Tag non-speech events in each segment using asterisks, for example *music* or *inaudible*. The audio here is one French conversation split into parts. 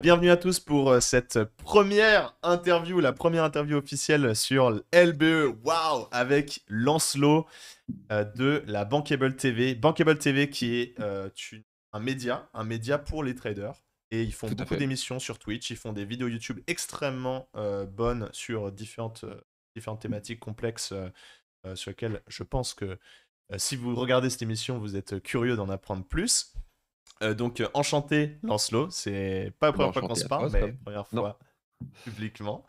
Bienvenue à tous pour euh, cette première interview, la première interview officielle sur LBE. WOW Avec Lancelot euh, de la Bankable TV. Bankable TV qui est euh, un média, un média pour les traders. Et ils font beaucoup d'émissions sur Twitch. Ils font des vidéos YouTube extrêmement bonnes sur différentes, différentes thématiques complexes sur lesquelles je pense que si vous regardez cette émission, vous êtes curieux d'en apprendre plus. Euh, donc, euh, enchanté, Lancelot. C'est pas la première fois qu'on se parle, mais première fois publiquement.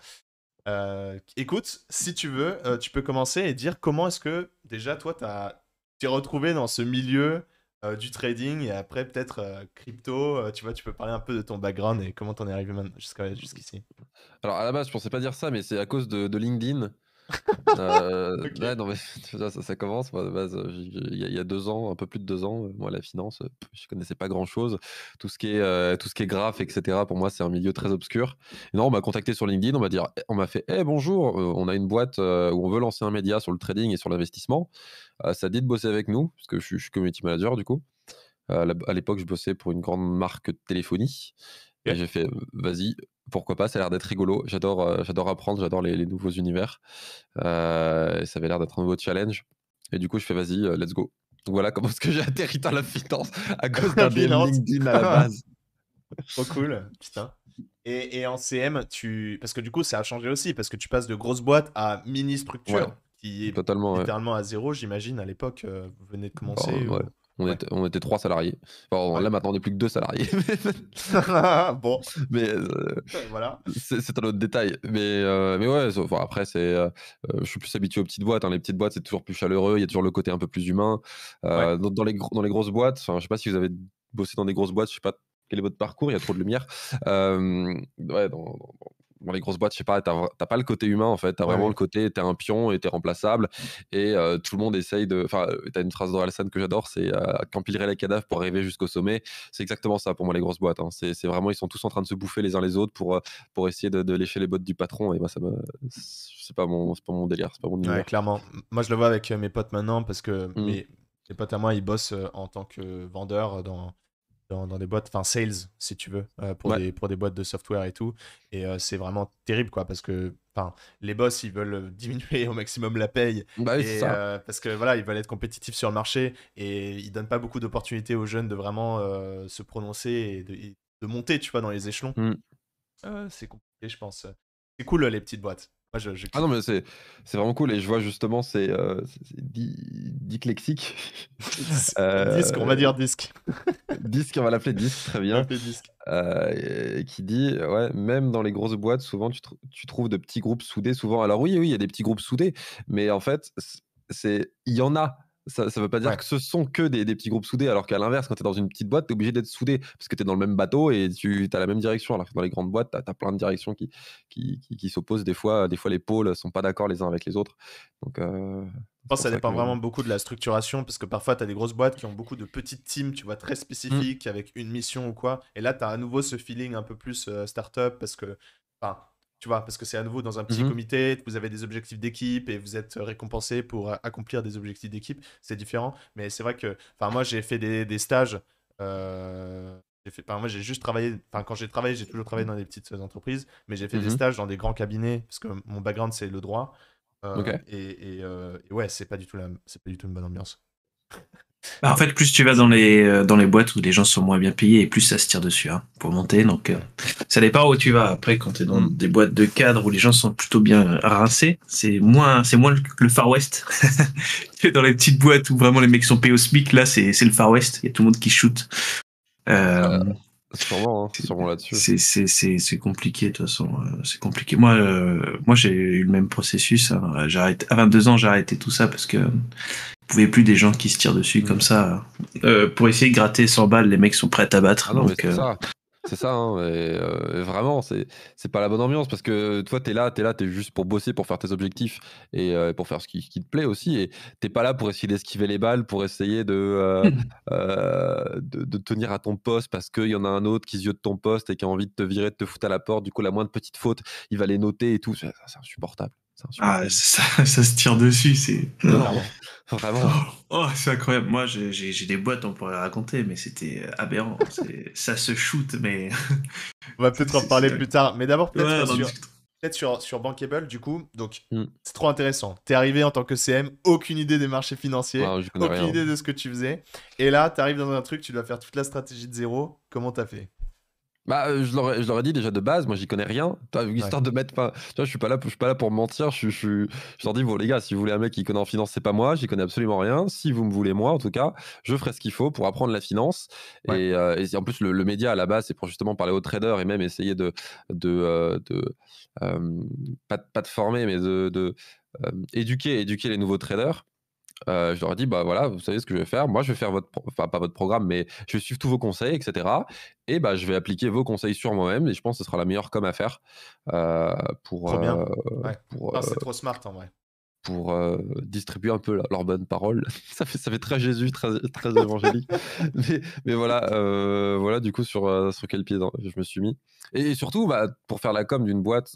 Euh, écoute, si tu veux, tu peux commencer et dire comment est-ce que, déjà, toi, tu t'es retrouvé dans ce milieu du trading et après, peut-être crypto. tu vois, tu peux parler un peu de ton background et comment t'en es arrivé jusqu'ici. Alors, à la base, je pensais pas dire ça, mais c'est à cause de, de LinkedIn. Euh, *laughs* non, mais *laughs* ça, commence. Euh, il y, a deux ans, un peu plus de deux ans, euh, moi, la finance, je connaissais pas grand chose. Tout ce qui est, tout ce qui est etc., pour moi, c'est un milieu très obscur. Et non, on m'a contacté sur LinkedIn, on m'a dit, eh, on m'a fait, hé eh, bonjour, on a une boîte où on veut lancer un média sur le trading et sur l'investissement. ça dit de bosser avec nous, parce que je, je suis community manager, du coup. à l'époque, je bossais pour une grande marque de téléphonie. Et j'ai fait, vas-y, pourquoi pas, ça a l'air d'être rigolo. J'adore, euh, j'adore apprendre, j'adore les, nouveaux univers. Euh, ça avait l'air d'être un nouveau challenge. Et du coup, je fais vas-y, euh, let's go. Donc voilà comment est-ce que j'ai atterri dans la finance à cause d'un LinkedIn à la base. *laughs* Trop cool, putain. Et, en CM, tu... parce que du coup, ça a changé aussi, parce que tu passes de grosse boîte à mini structure. qui est totalement, littéralement à zéro, j'imagine, à l'époque, vous venez de commencer. Oh, on, était, trois salariés. Là, maintenant, on n'est plus que deux salariés. *laughs* *laughs* bon. Mais *laughs* euh, voilà. C'est un autre détail. Mais, euh, mais ouais, après, c'est, euh, je suis plus habitué aux petites boîtes. Hein. Les petites boîtes, c'est toujours plus chaleureux. Il y a toujours le côté un peu plus humain. Dans, les dans les grosses boîtes, je sais pas si vous avez bossé dans des grosses boîtes, je sais pas quel est votre parcours, il y a trop de lumière. ouais, les grosses boîtes, je sais pas, t'as pas le côté humain en fait. T'as vraiment le côté, t'es un pion et t'es remplaçable. Et euh, tout le monde essaye de. Enfin, euh, t'as une phrase scène que j'adore, c'est euh, qu'empilerait les cadavres pour arriver jusqu'au sommet. C'est exactement ça pour moi les grosses boîtes. Hein. C'est vraiment, ils sont tous en train de se bouffer les uns les autres pour, pour essayer de, lécher les bottes du patron. Et moi, ça C'est pas mon, pas mon délire, c'est pas mon ouais, clairement. Moi, je le vois avec mes potes maintenant parce que mmh. mes, mes, potes à moi, ils bossent en tant que vendeurs dans dans, des boîtes, enfin sales si tu veux, euh, pour, des, pour des boîtes de software et tout. Et euh, c'est vraiment terrible quoi, parce que les boss ils veulent euh, *laughs* diminuer au maximum la paye. Bah et, parce que voilà, ils veulent être compétitifs sur le marché et ils donnent pas beaucoup d'opportunités aux jeunes de vraiment se prononcer et de, monter, tu vois, dans les échelons. Mm. c'est compliqué, je pense. C'est cool les petites boîtes. Ah non, mais c'est, vraiment cool. Et je vois justement, c'est, euh, diclexique. *laughs* Euh, disque, on va dire disque. *laughs* disque, on va l'appeler disque, très bien. Disque. Euh, qui dit, même dans les grosses boîtes, souvent, tu, trouves de petits groupes soudés. Souvent, alors oui, oui, il y a des petits groupes soudés, mais en fait, c'est, il y en a ça, ça veut pas dire que ce sont que des, petits groupes soudés, alors qu'à l'inverse, quand tu es dans une petite boîte, tu es obligé d'être soudé parce que tu es dans le même bateau et tu as la même direction. Alors que dans les grandes boîtes, tu as, plein de directions qui, qui, s'opposent. Des fois, des fois, les pôles sont pas d'accord les uns avec les autres. Donc. Euh, Je pense que ça dépend vraiment beaucoup de la structuration, parce que parfois, tu as des grosses boîtes qui ont beaucoup de petites teams, tu vois, très mmh. spécifiques, avec une mission ou quoi. Et là, tu as à nouveau ce feeling un peu plus start euh, startup, parce que, enfin, tu vois, parce que c'est à nouveau dans un petit mhm. comité, vous avez des objectifs d'équipe et vous êtes récompensé pour euh, accomplir des objectifs d'équipe, c'est différent. Mais c'est vrai que, enfin, moi j'ai fait des, stages. Euh, fait, moi j'ai juste travaillé, enfin quand j'ai travaillé, j'ai toujours travaillé dans des petites euh, entreprises, mais j'ai fait des mhm. stages dans des grands cabinets parce que mon background c'est le droit. Et, ouais, c'est pas du tout la, c'est pas du tout une bonne ambiance. *laughs* Bah, en fait, plus tu vas dans les, euh, dans les boîtes où les gens sont moins bien payés et plus ça se tire dessus hein, pour monter. Donc, euh, ça dépend où tu vas. Après, quand tu es dans des boîtes de cadres où les gens sont plutôt bien euh, rincés, c'est moins, c'est moins le Far West Tu es *laughs* dans les petites boîtes où vraiment les mecs sont payés au SMIC. Là, c'est, le Far West. Il y a tout le monde qui shoot. Hein, sûrement, là-dessus. C'est, compliqué, de toute façon. C'est compliqué. Moi, moi j'ai eu le même processus. Hein. J'arrête, à 22 ans, j'ai arrêté tout ça parce que pouvez plus des gens qui se tirent dessus comme mm. ça. Euh, euh, pour essayer de gratter 100 balles, les mecs sont prêts à battre. Ah euh. c'est ça. ça, hein, vraiment, c'est, c'est pas la bonne ambiance parce que toi, tu es là, t'es là, t'es juste pour bosser, pour faire tes objectifs et pour faire ce qui, te plaît aussi. Et t'es pas là pour essayer d'esquiver les balles, pour essayer de, *laughs* de, tenir à ton poste parce qu'il y en a un autre qui se de ton poste et qui a envie de te virer, de te foutre à la porte. Du coup, la moindre petite faute, il va les noter et tout. c'est insupportable. Ah, *laughs* ça, se tire dessus, c'est. *laughs* Vraiment. Oh, oh, c'est incroyable. Moi, j'ai des boîtes, on pourrait raconter, mais c'était euh, aberrant. *laughs* ça se shoot, mais. on va peut-être en parler plus tard. Mais d'abord, peut-être sur, Bankable, du coup. Donc, hmm. c'est trop intéressant. T'es arrivé en tant que CM, aucune idée des marchés financiers, aucune idée de ce que tu faisais. Et là, t'arrives dans un truc, tu dois faire toute la stratégie de zéro. Comment t'as fait bah, euh, je leur, ai- je dit déjà de base, moi j'y connais rien. Histoire de mettre pas. je suis pas là, pour- je suis pas là pour mentir. Je, je, leur dis, bon les gars, si vous voulez un mec qui connaît en finance, c'est pas moi, j'y connais absolument rien. Si vous me voulez moi, en tout cas, je ferai ce qu'il faut pour apprendre la finance. Et, euh, en plus, le, média à la base, c'est pour justement parler aux traders et même essayer de. de, euh, de pas, de- former, mais de, éduquer, éduquer les nouveaux traders. Euh, je leur ai dit, bah voilà, vous savez ce que je vais faire. Moi, je vais faire votre, enfin pas votre programme, mais je vais suivre tous vos conseils, etc. Et bah, je vais appliquer vos conseils sur moi-même. Et je pense que ce sera la meilleure com à faire euh, pour. Euh, pour ah, c'est trop smart en vrai pour distribuer un peu leurs bonnes paroles. *laughs* ça, fait, ça fait très Jésus, très, très évangélique. *laughs* mais, mais, voilà, voilà du coup, sur, sur quel pied je me suis mis. Et, et surtout, bah, pour faire la com d'une boîte,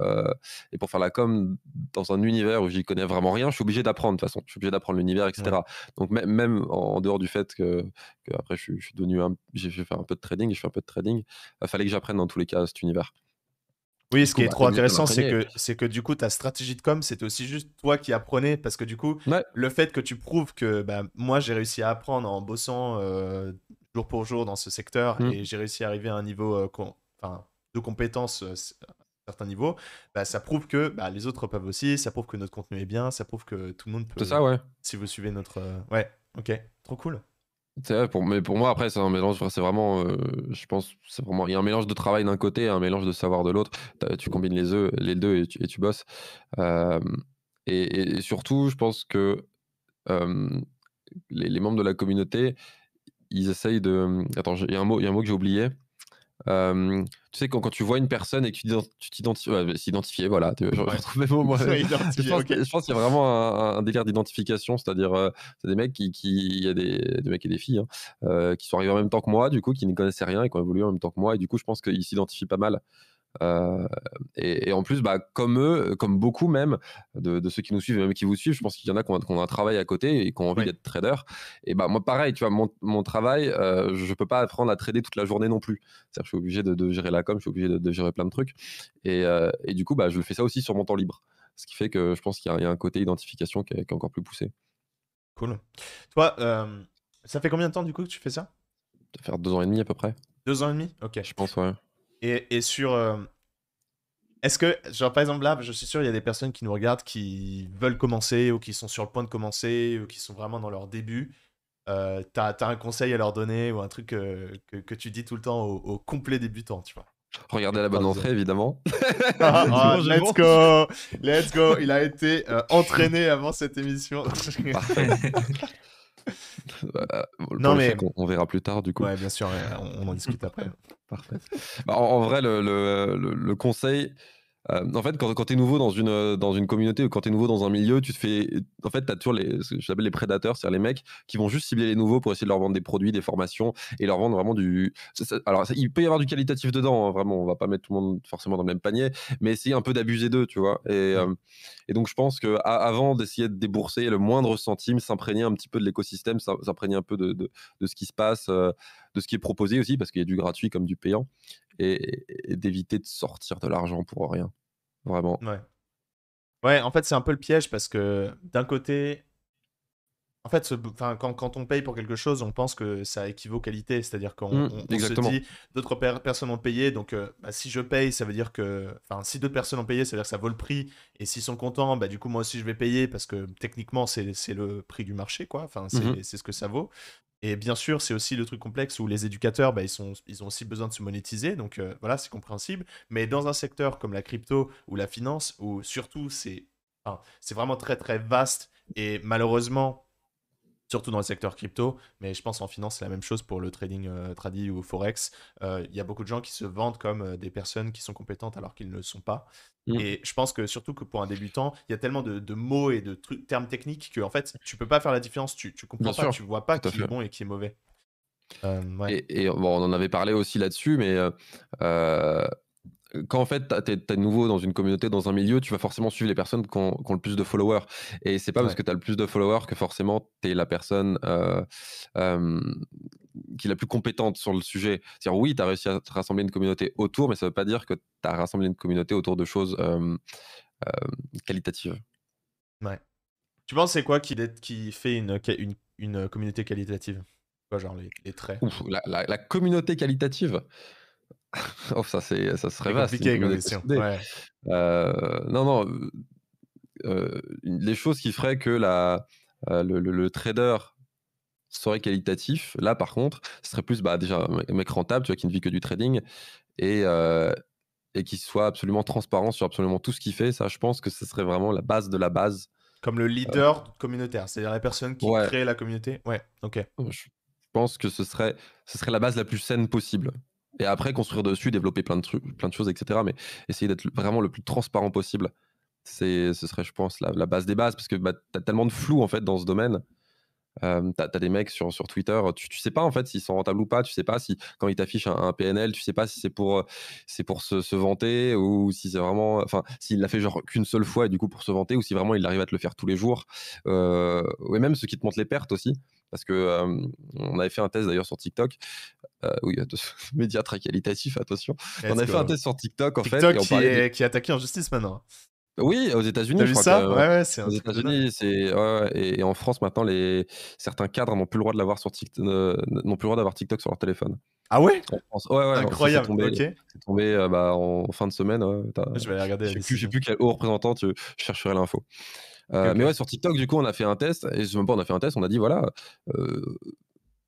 euh, et pour faire la com dans un univers où j'y connais vraiment rien, je suis obligé d'apprendre de toute façon. Je suis obligé d'apprendre l'univers, etc. Donc même en, dehors du fait que, après je suis, devenu un, j'ai fait un peu de trading, je fais un peu de trading, il euh, fallait que j'apprenne dans tous les cas cet univers. Oui, ce qui est bah, trop intéressant, c'est que, c'est que du coup, ta stratégie de com, c'était aussi juste toi qui apprenais, parce que du coup, le fait que tu prouves que bah, moi, j'ai réussi à apprendre en bossant euh, jour pour jour dans ce secteur, mmh. et j'ai réussi à arriver à un niveau enfin de compétences certain niveau, bah, ça prouve que bah, les autres peuvent aussi, ça prouve que notre contenu est bien, ça prouve que tout le monde peut. C'est ça, ouais. Si vous suivez notre. Euh, ouais, ok, trop cool. C'est Vrai, pour, mais pour moi, après, c'est un mélange, c'est vraiment, euh, je pense, c'est vraiment, il y a un mélange de travail d'un côté et un mélange de savoir de l'autre. Tu combines les, les deux et tu, bosses. Euh, et, surtout, je pense que les, membres de la communauté, ils essayent de. Hum, attends, il y un mot, y a un mot que j'ai oublié tu sais, quand, quand, tu vois une personne et que tu t'identifies, s'identifier, voilà, je, trouve *laughs* *laughs* je pense, qu'il y a vraiment un, un d'identification, c'est-à-dire, c'est des mecs qui, qui y a des, mecs et des filles, hein, euh, qui sont arrivés en même temps que moi, du coup, qui ne connaissaient rien et qui ont évolué en même temps que moi, et du coup, je pense qu'ils s'identifient pas mal. Euh, et, en plus, bah, comme eux, comme beaucoup même de, ceux qui nous suivent et même qui vous suivent, je pense qu'il y en a qui ont, un travail à côté et qui ont envie d'être trader. Et bah, moi, pareil, tu vois, mon, travail, euh, je peux pas apprendre à trader toute la journée non plus. C'est-à-dire, que je suis obligé de, gérer la com, je suis obligé de, gérer plein de trucs. Et, euh, et, du coup, bah, je fais ça aussi sur mon temps libre. Ce qui fait que je pense qu'il y, a un côté identification qui est, encore plus poussé. Cool. Toi, ça fait combien de temps du coup que tu fais ça Ça fait deux ans et demi à peu près. Deux ans et demi Ok. Je pense, ouais. Et, sur. Euh, est-ce que, genre, par exemple, là, je suis sûr, il y a des personnes qui nous regardent qui veulent commencer ou qui sont sur le point de commencer ou qui sont vraiment dans leur début. Euh, T'as as un conseil à leur donner ou un truc euh, que, que, tu dis tout le temps aux, complet complets débutants, tu vois Regardez la bonne entrée, évidemment. *laughs* Ah, ah, ah, let's go, let's go. Il a été euh, entraîné avant cette émission. Parfait. *laughs* Bah, non, mais on, verra plus tard du coup. Ouais, bien sûr, on, en discute après. *laughs* Parfait. Bah, en, vrai, le, le, le conseil, euh, en fait, quand, quand tu es nouveau dans une, euh, dans une communauté ou quand tu es nouveau dans un milieu, tu te fais. En fait, tu as toujours les, ce que j'appelle les prédateurs, c'est-à-dire les mecs qui vont juste cibler les nouveaux pour essayer de leur vendre des produits, des formations et leur vendre vraiment du. alors, il peut y avoir du qualitatif dedans, hein, vraiment, on va pas mettre tout le monde forcément dans le même panier, mais essayer un peu d'abuser d'eux, tu vois. Et, euh, donc, je pense que avant d'essayer de débourser le moindre centime, s'imprégner un petit peu de l'écosystème, s'imprégner un peu de, ce qui se passe, de ce qui est proposé aussi, parce qu'il y a du gratuit comme du payant et, d'éviter de sortir de l'argent pour rien. Vraiment. Ouais. en fait, c'est un peu le piège parce que d'un côté, en fait, quand, quand, on paye pour quelque chose, on pense que ça équivaut qualité. C'est-à-dire qu'on mmh, se dit, d'autres personnes ont payé, donc euh, bah, si je paye, ça veut dire que... Enfin, si d'autres personnes ont payé, ça veut dire que ça vaut le prix. Et s'ils sont contents, bah, du coup, moi aussi, je vais payer parce que techniquement, c'est le prix du marché, quoi. Enfin, mmh c'est ce que ça vaut. Et bien sûr, c'est aussi le truc complexe où les éducateurs, bah, ils, sont, ils ont aussi besoin de se monétiser, donc euh, voilà, c'est compréhensible. Mais dans un secteur comme la crypto ou la finance, où surtout c'est c'est vraiment très très vaste et malheureusement surtout dans le secteur crypto, mais je pense en finance, c'est la même chose pour le trading euh, tradi ou forex. Euh, il y a beaucoup de gens qui se vendent comme euh, des personnes qui sont compétentes alors qu'ils ne le sont pas. Mm. Et je pense que surtout que pour un débutant, il y a tellement de, mots et de termes techniques que en fait, tu peux pas faire la différence, tu, comprends pas, tu vois pas qui est bon et qui est mauvais. et, bon, on en avait parlé aussi là-dessus, mais euh, quand en fait, tu es, nouveau dans une communauté, dans un milieu, tu vas forcément suivre les personnes qui ont, le plus de followers. Et c'est pas parce que tu as le plus de followers que forcément tu es la personne euh, euh, qui est la plus compétente sur le sujet. C'est-à-dire, oui, tu as réussi à rassembler une communauté autour, mais ça veut pas dire que tu as rassemblé une communauté autour de choses euh, qualitatives. Ouais. Tu penses c'est quoi qui, fait une, communauté qualitative genre les, traits la communauté qualitative *laughs* Oh, ça, serait vaste. compliqué euh, non, non. Euh, les choses qui feraient que la, euh, le, trader serait qualitatif, là, par contre, ce serait plus bah, déjà un mec rentable, tu vois, qui ne vit que du trading et, et qui soit absolument transparent sur absolument tout ce qu'il fait. Ça, je pense que ce serait vraiment la base de la base. Comme le leader communautaire, c'est-à-dire la personne qui crée la communauté. Ouais, ok. Je pense que ce serait, ce serait la base la plus saine possible et après construire dessus, développer plein de trucs, plein de choses, etc. Mais essayer d'être vraiment le plus transparent possible. C'est, ce serait, je pense, la, base des bases, parce que bah, tu as tellement de flou en fait dans ce domaine t'as des mecs sur, Twitter, tu, sais pas en fait s'ils sont rentables ou pas, tu sais pas si quand ils t'affichent un, PNL, tu sais pas si c'est pour, c'est pour se, vanter ou si c'est vraiment, enfin, s'il l'a fait genre qu'une seule fois et du coup pour se vanter ou si vraiment il arrive à te le faire tous les jours. Euh, et même ceux qui te montrent les pertes aussi, parce que on avait fait un test d'ailleurs sur TikTok. oui, *laughs* média très qualitatif, attention. on avait fait un test sur TikTok en fait. TikTok qui, qui est attaqué en justice maintenant. Oui, aux États-Unis. T'as vu ça Ouais, ouais, c'est Aux États-Unis, c'est ouais, et, et en France maintenant, les certains cadres n'ont plus le droit de l'avoir sur TikTok, n'ont plus le droit d'avoir TikTok sur leur téléphone. Ah ouais Ouais, ouais, Incroyable. C'est tombé, c'est euh, tombé, bah, en, fin de semaine. Ah, je vais aller regarder. je sais plus, j'ai sais plus quel haut représentant. tu- je chercherai l'info. Euh, Mais ouais, sur TikTok, du coup, on a fait un test et je sais même pas, on a fait un test. On a dit voilà, euh,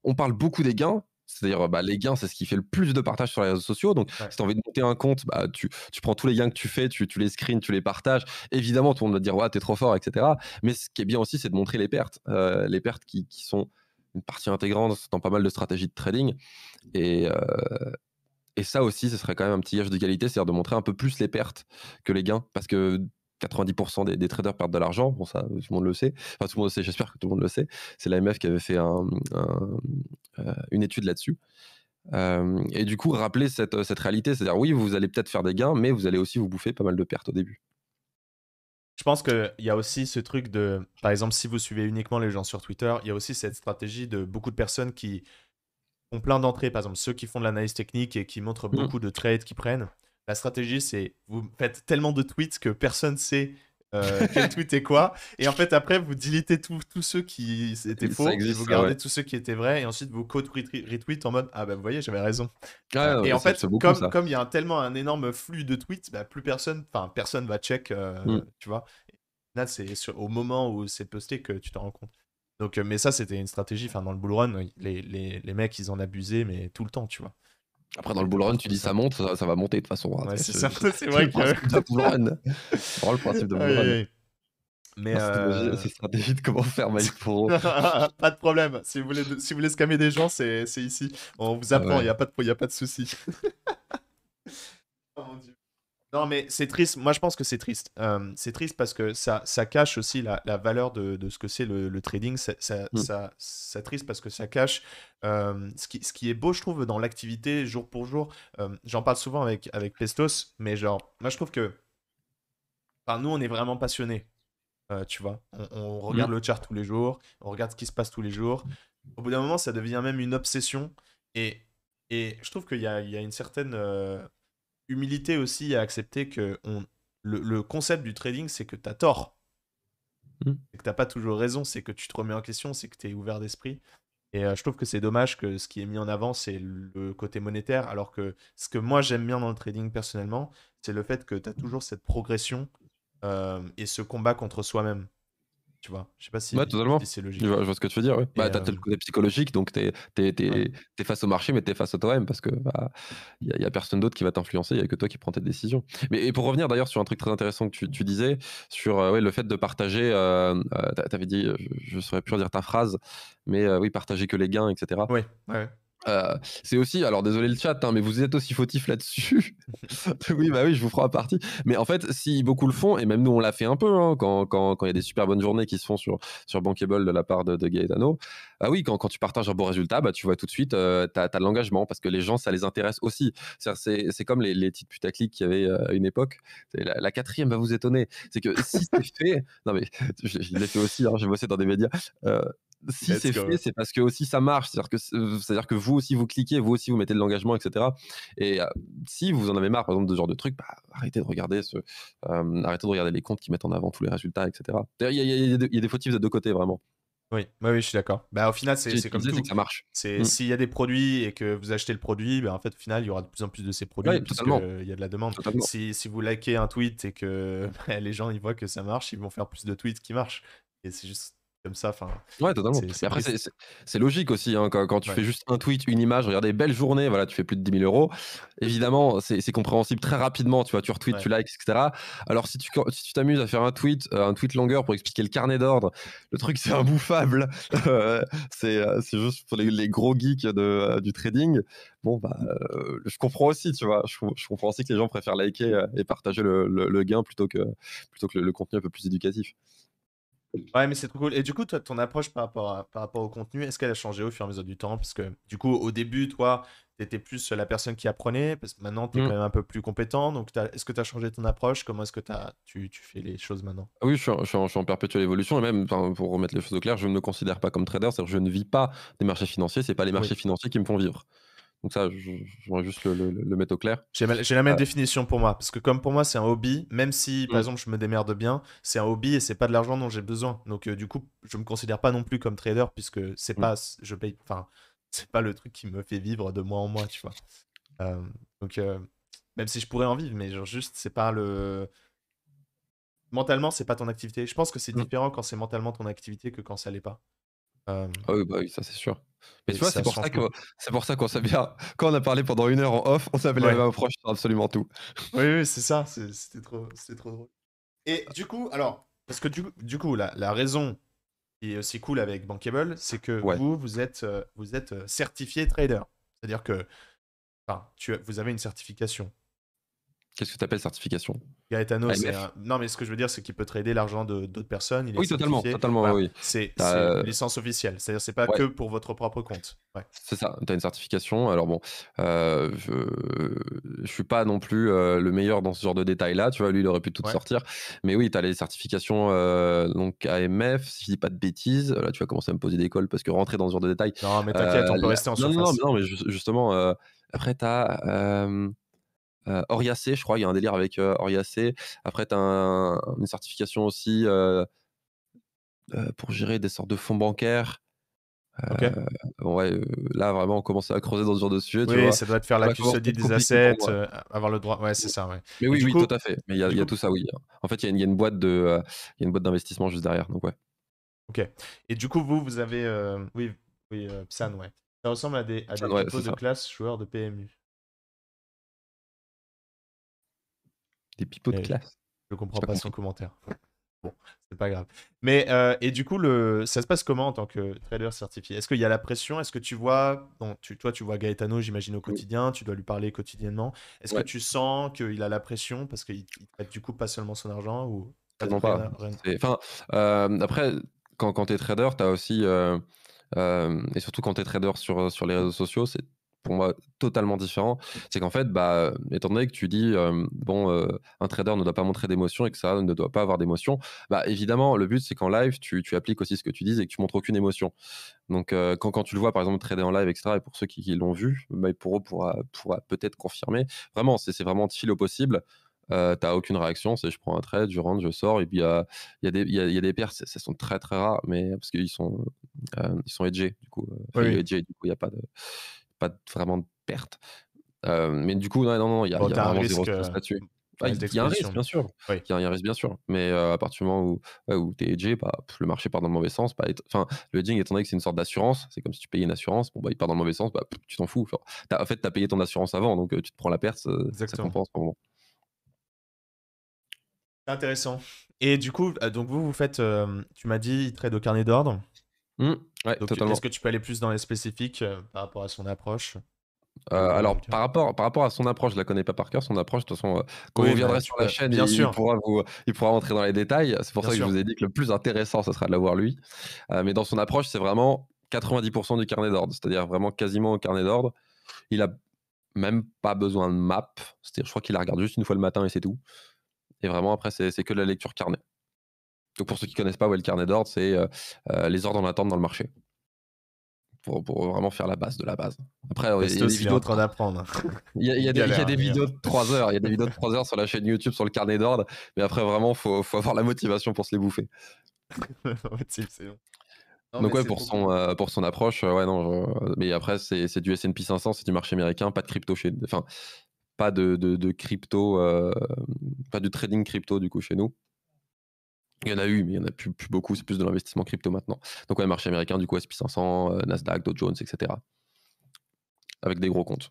on parle beaucoup des gains, c'est-à-dire, bah, les gains, c'est ce qui fait le plus de partage sur les réseaux sociaux. Donc, si tu as envie de monter un compte, bah, tu, prends tous les gains que tu fais, tu, les screens, tu les partages. Évidemment, tout le monde va te dire, ouais, t'es trop fort, etc. Mais ce qui est bien aussi, c'est de montrer les pertes. Euh, les pertes qui, sont une partie intégrante dans pas mal de stratégies de trading. Et, euh, et ça aussi, ce serait quand même un petit gage qualité c'est-à-dire de montrer un peu plus les pertes que les gains. Parce que 90% des, traders perdent de l'argent. Bon, ça, tout le monde le sait. Enfin, tout le monde le sait, j'espère que tout le monde le sait. C'est l'AMF qui avait fait euh, une étude là-dessus. Euh, et du coup, rappeler euh, cette, réalité, c'est-à-dire, oui, vous allez peut-être faire des gains, mais vous allez aussi vous bouffer pas mal de pertes au début. Je pense qu'il y a aussi ce truc de, par exemple, si vous suivez uniquement les gens sur Twitter, il y a aussi cette stratégie de beaucoup de personnes qui ont plein d'entrées, par exemple, ceux qui font de l'analyse technique et qui montrent mm. beaucoup de trades qu'ils prennent. La stratégie, c'est vous faites tellement de tweets que personne sait euh, *laughs* quel tweet est quoi. Et en fait, après, vous dilitez tous ceux qui étaient faux, vous gardez tous ceux qui étaient vrais, et ensuite vous code retweet en mode Ah bah vous voyez, j'avais raison. et en fait, comme, il y a tellement un énorme flux de tweets, bah, plus personne, enfin personne va check, euh, mm. tu vois. Là, c'est au moment où c'est posté que tu te rends compte. Donc, euh, mais ça, c'était une stratégie. Enfin, dans le bull les, les, les mecs, ils en abusaient, mais tout le temps, tu vois. Après, dans le bullrun, tu dis ça monte, ça, va monter de toute façon. Ouais, c'est ça, c'est vrai que. C'est vraiment le principe de bull *laughs* Mais euh... c'est stratégie de comment faire Mike *laughs* pour *laughs* pas de problème. Si vous voulez, si vous voulez scammer des gens, c'est ici. On vous ah apprend. Il n'y a pas de, il a pas de souci. Non, mais c'est triste. Moi, je pense que c'est triste. Euh, c'est triste parce que ça, ça cache aussi la, la valeur de, de, ce que c'est le, le, trading. Ça, mm. triste parce que ça cache euh, ce, qui, ce qui est beau, je trouve, dans l'activité jour pour jour. Euh, j'en parle souvent avec, avec Pestos, mais genre, moi, je trouve que par nous, on est vraiment passionnés. tu vois, on, on mm. regarde le chart tous les jours, on regarde ce qui se passe tous les jours. Au bout d'un moment, ça devient même une obsession. Et, et je trouve qu'il y, y a, une certaine humilité aussi à accepter que on... le, concept du trading, c'est que tu as tort. Hmm. que t'as pas toujours raison, c'est que tu te remets en question, c'est que tu es ouvert d'esprit. Et euh, je trouve que c'est dommage que ce qui est mis en avant, c'est le côté monétaire, alors que ce que moi j'aime bien dans le trading personnellement, c'est le fait que tu as toujours cette progression euh, et ce combat contre soi-même. Tu vois, je sais pas si, totalement. c'est logique. Je vois, ce que tu veux dire. tu Bah, t'as le euh, côté psychologique, donc tu es, face au marché, mais tu es face à toi-même parce que bah, il y, a, personne d'autre qui va t'influencer, il y a que toi qui prends tes décisions. Mais et pour revenir d'ailleurs sur un truc très intéressant que tu, tu disais sur euh, ouais, le fait de partager. Euh, tu avais dit, je, ne saurais plus dire ta phrase, mais oui, partager que les gains, etc. Oui. Ouais. Euh, c'est aussi, alors désolé le chat, hein, mais vous êtes aussi fautif là-dessus. *laughs* oui, bah oui, je vous ferai partie. Mais en fait, si beaucoup le font, et même nous on l'a fait un peu, hein, quand il y a des super bonnes journées qui se font sur, sur Bankable de la part de, Gaetano, Ah oui, quand, quand tu partages un beau résultat, bah, tu vois tout de suite, euh, t'as tu as, de l'engagement parce que les gens, ça les intéresse aussi. C'est comme les, les titres putaclic qu'il y avait euh, à une époque. La, quatrième va vous étonner. C'est que si c'est *laughs* fait, non mais je, l'ai fait aussi, hein, j'ai bossé dans des médias. Euh, si c'est fait, c'est parce que aussi ça marche. C'est-à-dire que, euh, que vous aussi vous cliquez, vous aussi vous mettez de l'engagement, etc. Et euh, si vous en avez marre, par exemple, de ce genre de trucs, bah, arrêtez de regarder ce, euh, arrêtez de regarder les comptes qui mettent en avant tous les résultats, etc. Il y, a des fautifs de deux côtés vraiment. Oui, bah oui je suis d'accord. Bah, au final, c'est comme tout. Que ça marche. C'est mmh. s'il y a des produits et que vous achetez le produit, bah, en fait, au final, il y aura de plus en plus de ces produits parce parce qu'il y a de la demande. Si, vous likez un tweet et que *laughs* les gens ils voient que ça marche, ils vont faire plus de tweets qui marchent. Et c'est juste ça. Enfin, ouais, totalement. après, c'est logique aussi. Hein, quand, tu fais juste un tweet, une image, regardez, belle journée, voilà, tu fais plus de 10 000 euros. Évidemment, c'est compréhensible très rapidement. Tu vois, tu retweets, tu likes, etc. Alors, si tu t'amuses à faire un tweet, euh, un tweet longueur pour expliquer le carnet d'ordre, le truc, c'est imbouffable. Euh, euh, c'est juste pour les, gros geeks du trading. Bon, bah, je comprends aussi, tu vois. Je, comprends aussi que les gens préfèrent liker et partager le, gain plutôt que, plutôt que le contenu un peu plus éducatif. Ouais, mais c'est trop cool. Et du coup, toi, ton approche par rapport, par rapport au contenu, est-ce qu'elle a changé au fur et à mesure du temps Parce que du coup, au début, toi, tu étais plus la personne qui apprenait, parce que maintenant, tu es mmh. quand même un peu plus compétent. Donc, est-ce que tu as changé ton approche Comment est-ce que tu, fais les choses maintenant ah Oui, je suis, en, perpétuelle évolution. Et même, pour remettre les choses au clair, je ne me considère pas comme trader. C'est-à-dire je ne vis pas des marchés financiers. c'est pas les marchés financiers qui me font vivre. Donc ça, je voudrais juste le, mettre au clair. J'ai la même euh, définition pour moi, parce que comme pour moi c'est un hobby, même si par mm. exemple je me démerde bien, c'est un hobby et c'est pas de l'argent dont j'ai besoin. Donc euh, du coup, je me considère pas non plus comme trader puisque c'est mm. pas, je enfin *laughs* c'est pas le truc qui me fait vivre de mois en mois, tu vois. Euh, donc même si je pourrais en vivre, mais genre juste c'est pas le, mentalement c'est pas ton activité. Je pense que c'est mm. différent quand c'est mentalement ton activité que quand ça l'est pas. Ah oui, bah oui, ça c'est sûr. Mais tu vois, c'est pour, ça c'est pour ça qu'on s'est bien. *laughs* Quand on a parlé pendant une heure en off, on s'appelait la même approche sur absolument tout. Oui, oui, c'est ça. C'était trop, c'était trop drôle. Et du coup, alors, parce que du, coup, la, la raison qui est aussi cool avec Bankable, c'est que vous, vous êtes, euh, vous êtes euh, certifié trader. C'est-à-dire que tu, vous avez une certification. Qu'est-ce que tu appelles certification Gaetano, c'est Non, mais ce que je veux dire, c'est qu'il peut trader l'argent d'autres personnes. Il oui, totalement. totalement oui. C'est une euh, licence officielle. C'est-à-dire c'est pas que pour votre propre compte. C'est ça. Tu as une certification. Alors bon, euh, je... ne suis pas non plus euh, le meilleur dans ce genre de détails-là. Tu vois, lui, il aurait pu tout sortir. Mais oui, tu as les certifications donc AMF, si je dis pas de bêtises. Là, tu vas commencer à me poser des cols parce que rentrer dans ce genre de détails. Non, mais t'inquiète, on peut rester en surface. Non, non, mais justement, après, tu as euh, Oriacé, je crois, il y a un délire avec euh, Oriacé. Après, tu as une certification aussi euh, euh, pour gérer des sortes de fonds bancaires. ouais, là vraiment on commence à creuser dans ce genre de sujet. Oui, ça doit te faire la custodie des assets, avoir le droit. Ouais, c'est ça. Mais oui, tout à fait. Mais il y, a tout ça, oui. En fait, il y, a une boîte de, une boîte d'investissement juste derrière. Donc ouais. Ok. Et du coup, vous, vous avez, oui, oui, Psan, ouais. Ça ressemble à des, à de classe joueurs de PMU. Des de eh, classe. Je comprends pas, son commentaire. *laughs* Bon, c'est pas grave. Mais euh, et du coup, le, ça se passe comment en tant que trader certifié Est-ce qu'il y a la pression Est-ce que tu vois, donc tu, toi, tu vois Gaetano, j'imagine au quotidien, tu dois lui parler quotidiennement. Est-ce que tu sens qu'il a la pression parce qu'il du coup pas seulement son argent ou pas. Enfin, euh, après, quand, quand tu es trader, tu as aussi euh, et surtout quand tu es trader sur, sur les mmh. réseaux sociaux, c'est pour moi totalement différent. C'est qu'en fait, bah, étant donné que tu dis, bon, un trader ne doit pas montrer d'émotion et que ça ne doit pas avoir d'émotion, bah, évidemment, le but, c'est qu'en live, tu, appliques aussi ce que tu dis et que tu montres aucune émotion. Donc, quand, quand, tu le vois, par exemple, trader en live, etc., et pour ceux qui, l'ont vu, mais pour eux, pourra, pourra peut-être confirmer. Vraiment, c'est vraiment fil au possible. Tu t'as aucune réaction, c'est je prends un trade, je rentre, je sors, et puis il euh, y, y, a, y, a, des pertes, ce sont très très rares, mais parce qu'ils sont, ils sont edgés, du coup, euh, du coup, il n'y a pas de, pas vraiment de perte. mais du coup, non, non, non, il y a, là-dessus. il y a un risque, bien sûr. Il y a un risque, bien sûr. Mais euh, à partir du moment où, où tu es hedgé, bah, le marché part dans le mauvais sens. Bah, enfin, le hedging, étant donné que c'est une sorte d'assurance, c'est comme si tu payais une assurance, bon, bah, il part dans le mauvais sens, bah, tu t'en fous. en fait, tu as payé ton assurance avant, donc tu te prends la perte, ça, ça compense pour Intéressant. Et du coup, donc vous, vous faites, tu m'as dit, il trade au carnet d'ordre. Mmh, est-ce que tu peux aller plus dans les spécifiques euh, par rapport à son approche euh, alors, par rapport, par rapport à son approche, je la connais pas par cœur. Son approche, de toute façon, euh, quand vous sur la chaîne, bien il, sûr. pourra vous, rentrer dans les détails. C'est pour ça que je vous ai dit que le plus intéressant, ce sera de l'avoir lui. mais dans son approche, c'est vraiment 90% du carnet d'ordre, c'est-à-dire vraiment quasiment au carnet d'ordre. Il a même pas besoin de map. C'est-à-dire, je crois qu'il la regarde juste une fois le matin et c'est tout. Et vraiment, après, c'est que la lecture carnet. Donc pour ceux qui ne connaissent pas, ouais, le carnet d'ordre, c'est euh, euh, les ordres en attente dans le marché. Pour, vraiment faire la base de la base. Après, euh, il y, a des vidéos en d'apprendre. *laughs* Il y a, des vidéos de 3 heures. Il y a des vidéos de heures sur la chaîne YouTube sur le carnet d'ordre. Mais après, vraiment, faut, faut avoir la motivation pour se les bouffer. *laughs* Donc quoi pour son pour son approche ouais non mais après c'est du S&P 500 c'est du marché américain pas de crypto chez enfin pas de, crypto pas du trading crypto du coup chez nous il y en a eu, mais il n'y en a plus, beaucoup. C'est plus de l'investissement crypto maintenant. Donc, le marché américain, du coup, SP500, euh, Nasdaq, Dow Jones, etc. Avec des gros comptes.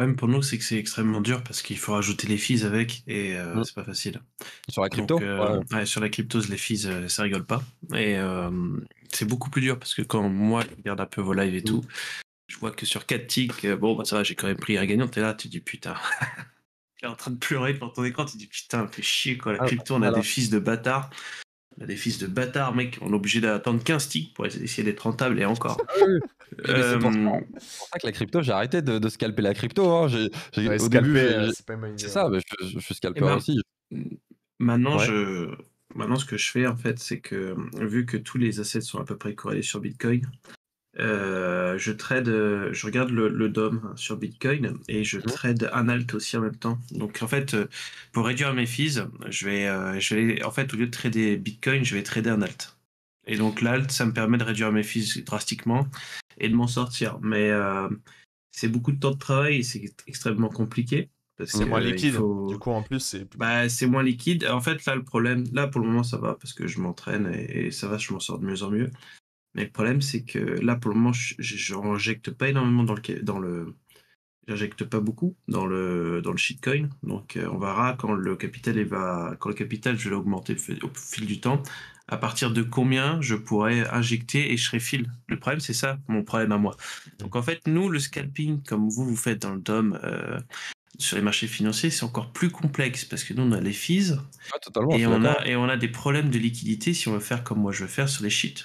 Même pour nous, c'est que c'est extrêmement dur parce qu'il faut rajouter les fees avec et euh, mmh. c'est pas facile. Sur la crypto euh, Sur la crypto, les fees, ça rigole pas. Et c'est beaucoup plus dur parce que quand moi, je regarde un peu vos lives et mmh. tout, je vois que sur 4 ticks, bon, bah, ça va, j'ai quand même pris un gagnant t'es là, tu dis putain. *laughs* en train de pleurer devant ton écran, tu dis putain, fait chier quoi, la ah, crypto, on a des fils de bâtards. On a des fils de bâtards, mec, on est obligé d'attendre 15 ticks pour essayer d'être rentable et encore. *laughs* Euh, hum. C'est pour, ça que la crypto, j'ai arrêté de, scalper la crypto. Hein. J'ai, au début, euh, c'est, ça, hein. je, je, suis scalper aussi. Maintenant, je, maintenant, ce que je fais, en fait, c'est que vu que tous les assets sont à peu près corrélés sur Bitcoin, euh, je trade, je regarde le, DOM sur Bitcoin et je mhm. trade un alt aussi en même temps. Donc en fait, euh, pour réduire mes fees, je vais, euh, je vais en fait au lieu de trader Bitcoin, je vais trader un alt. Et donc l'alt, ça me permet de réduire mes fees drastiquement et de m'en sortir. Mais c'est beaucoup de temps de travail, c'est extrêmement compliqué. C'est moins liquide. Du coup, en plus, c'est. Bah, c'est moins liquide. En fait, là, le problème, là, pour le moment, ça va parce que je m'entraîne et ça va, je m'en sors de mieux en mieux. Mais le problème, c'est que là, pour le moment, je n'injecte pas énormément dans le. Dans le J'injecte pas beaucoup dans le, dans le shitcoin. Donc, euh, on verra quand le capital va, quand le capital, je vais l'augmenter au fil du temps. À partir de combien je pourrais injecter et je serai fil. Le problème, c'est ça, mon problème à moi. Donc, en fait, nous, le scalping, comme vous, vous faites dans le DOM, euh, sur les marchés financiers, c'est encore plus complexe parce que nous, on a les fees. Ah, et, on a, et on a des problèmes de liquidité si on veut faire comme moi je veux faire sur les sheets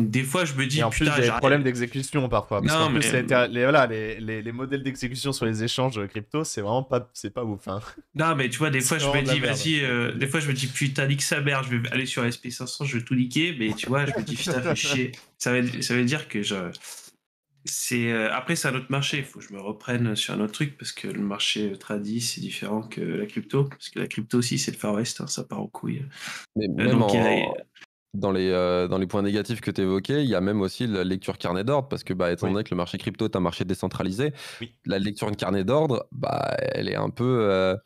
des fois, je me dis, et en plus, j'ai des problèmes d'exécution parfois. Parce non, plus, les, voilà, les, les, modèles d'exécution sur les échanges crypto, c'est vraiment pas, c'est pas ouf. Hein. Non, mais tu vois, des fois, je me dis, vas-y, euh, des fois, je me dis, putain, nique sa mère, je vais aller sur SP500, je vais tout niquer, mais tu vois, je me dis, putain, fais chier. Ça veut, ça veut dire que je. C'est, euh, après, c'est un autre marché. Il faut que je me reprenne sur un autre truc parce que le marché euh, tradit, c'est différent que la crypto. Parce que la crypto aussi, c'est le Far West. Hein, ça part aux couilles. Mais dans les, euh, dans les points négatifs que tu évoquais, il y a même aussi la lecture carnet d'ordre, parce que bah, étant donné que le marché crypto est un marché décentralisé, la lecture de carnet d'ordre, bah, elle est un peu... Euh,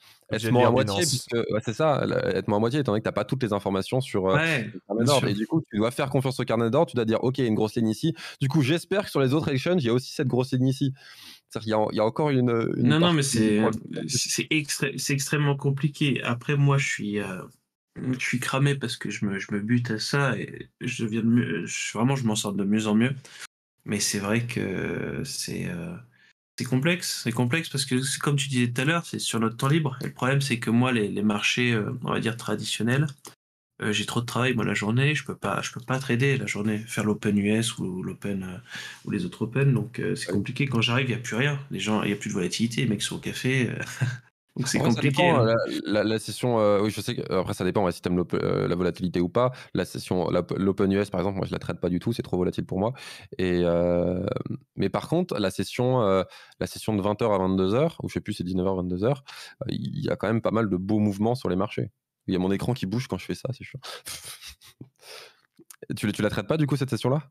moins à moitié, c'est ça, être à moitié, étant donné que tu n'as pas toutes les informations sur euh, ouais, le carnet Et du coup, tu dois faire confiance au carnet d'ordre, tu dois dire, OK, il y a une grosse ligne ici. Du coup, j'espère que sur les autres exchanges, il y a aussi cette grosse ligne ici. Il y, a, qu'il y, a encore une. non, non, mais c'est extrêmement compliqué. Après, moi, je suis. Euh, je suis cramé parce que je me, je me bute à ça et je viens de vraiment je m'en sors de mieux en mieux. Mais c'est vrai que c'est euh, complexe, c'est complexe parce que comme tu disais tout à l'heure, c'est sur notre temps libre. le problème c'est que moi les, les marchés euh, on va dire traditionnels, euh, j'ai trop de travail moi la journée, je peux pas je peux pas trader la journée, faire l'open US ou l'open ou les autres open donc c'est compliqué quand j'arrive, il y a plus rien. Les gens, il y a plus de volatilité, les mecs sont au café. *laughs* Donc c'est ah compliqué. Hein. la, session, euh, oui, je sais que après ça dépend si tu aimes euh, la volatilité ou pas. La session, l'Open US par exemple, moi je la traite pas du tout, c'est trop volatile pour moi. Et euh, mais par contre, la session, la session de 20h à 22h, ou je sais plus, c'est 19h 22h, il y a quand même pas mal de beaux mouvements sur les marchés. Il y a mon écran qui bouge quand je fais ça, c'est sûr *laughs* tu, tu la traites pas du coup cette session là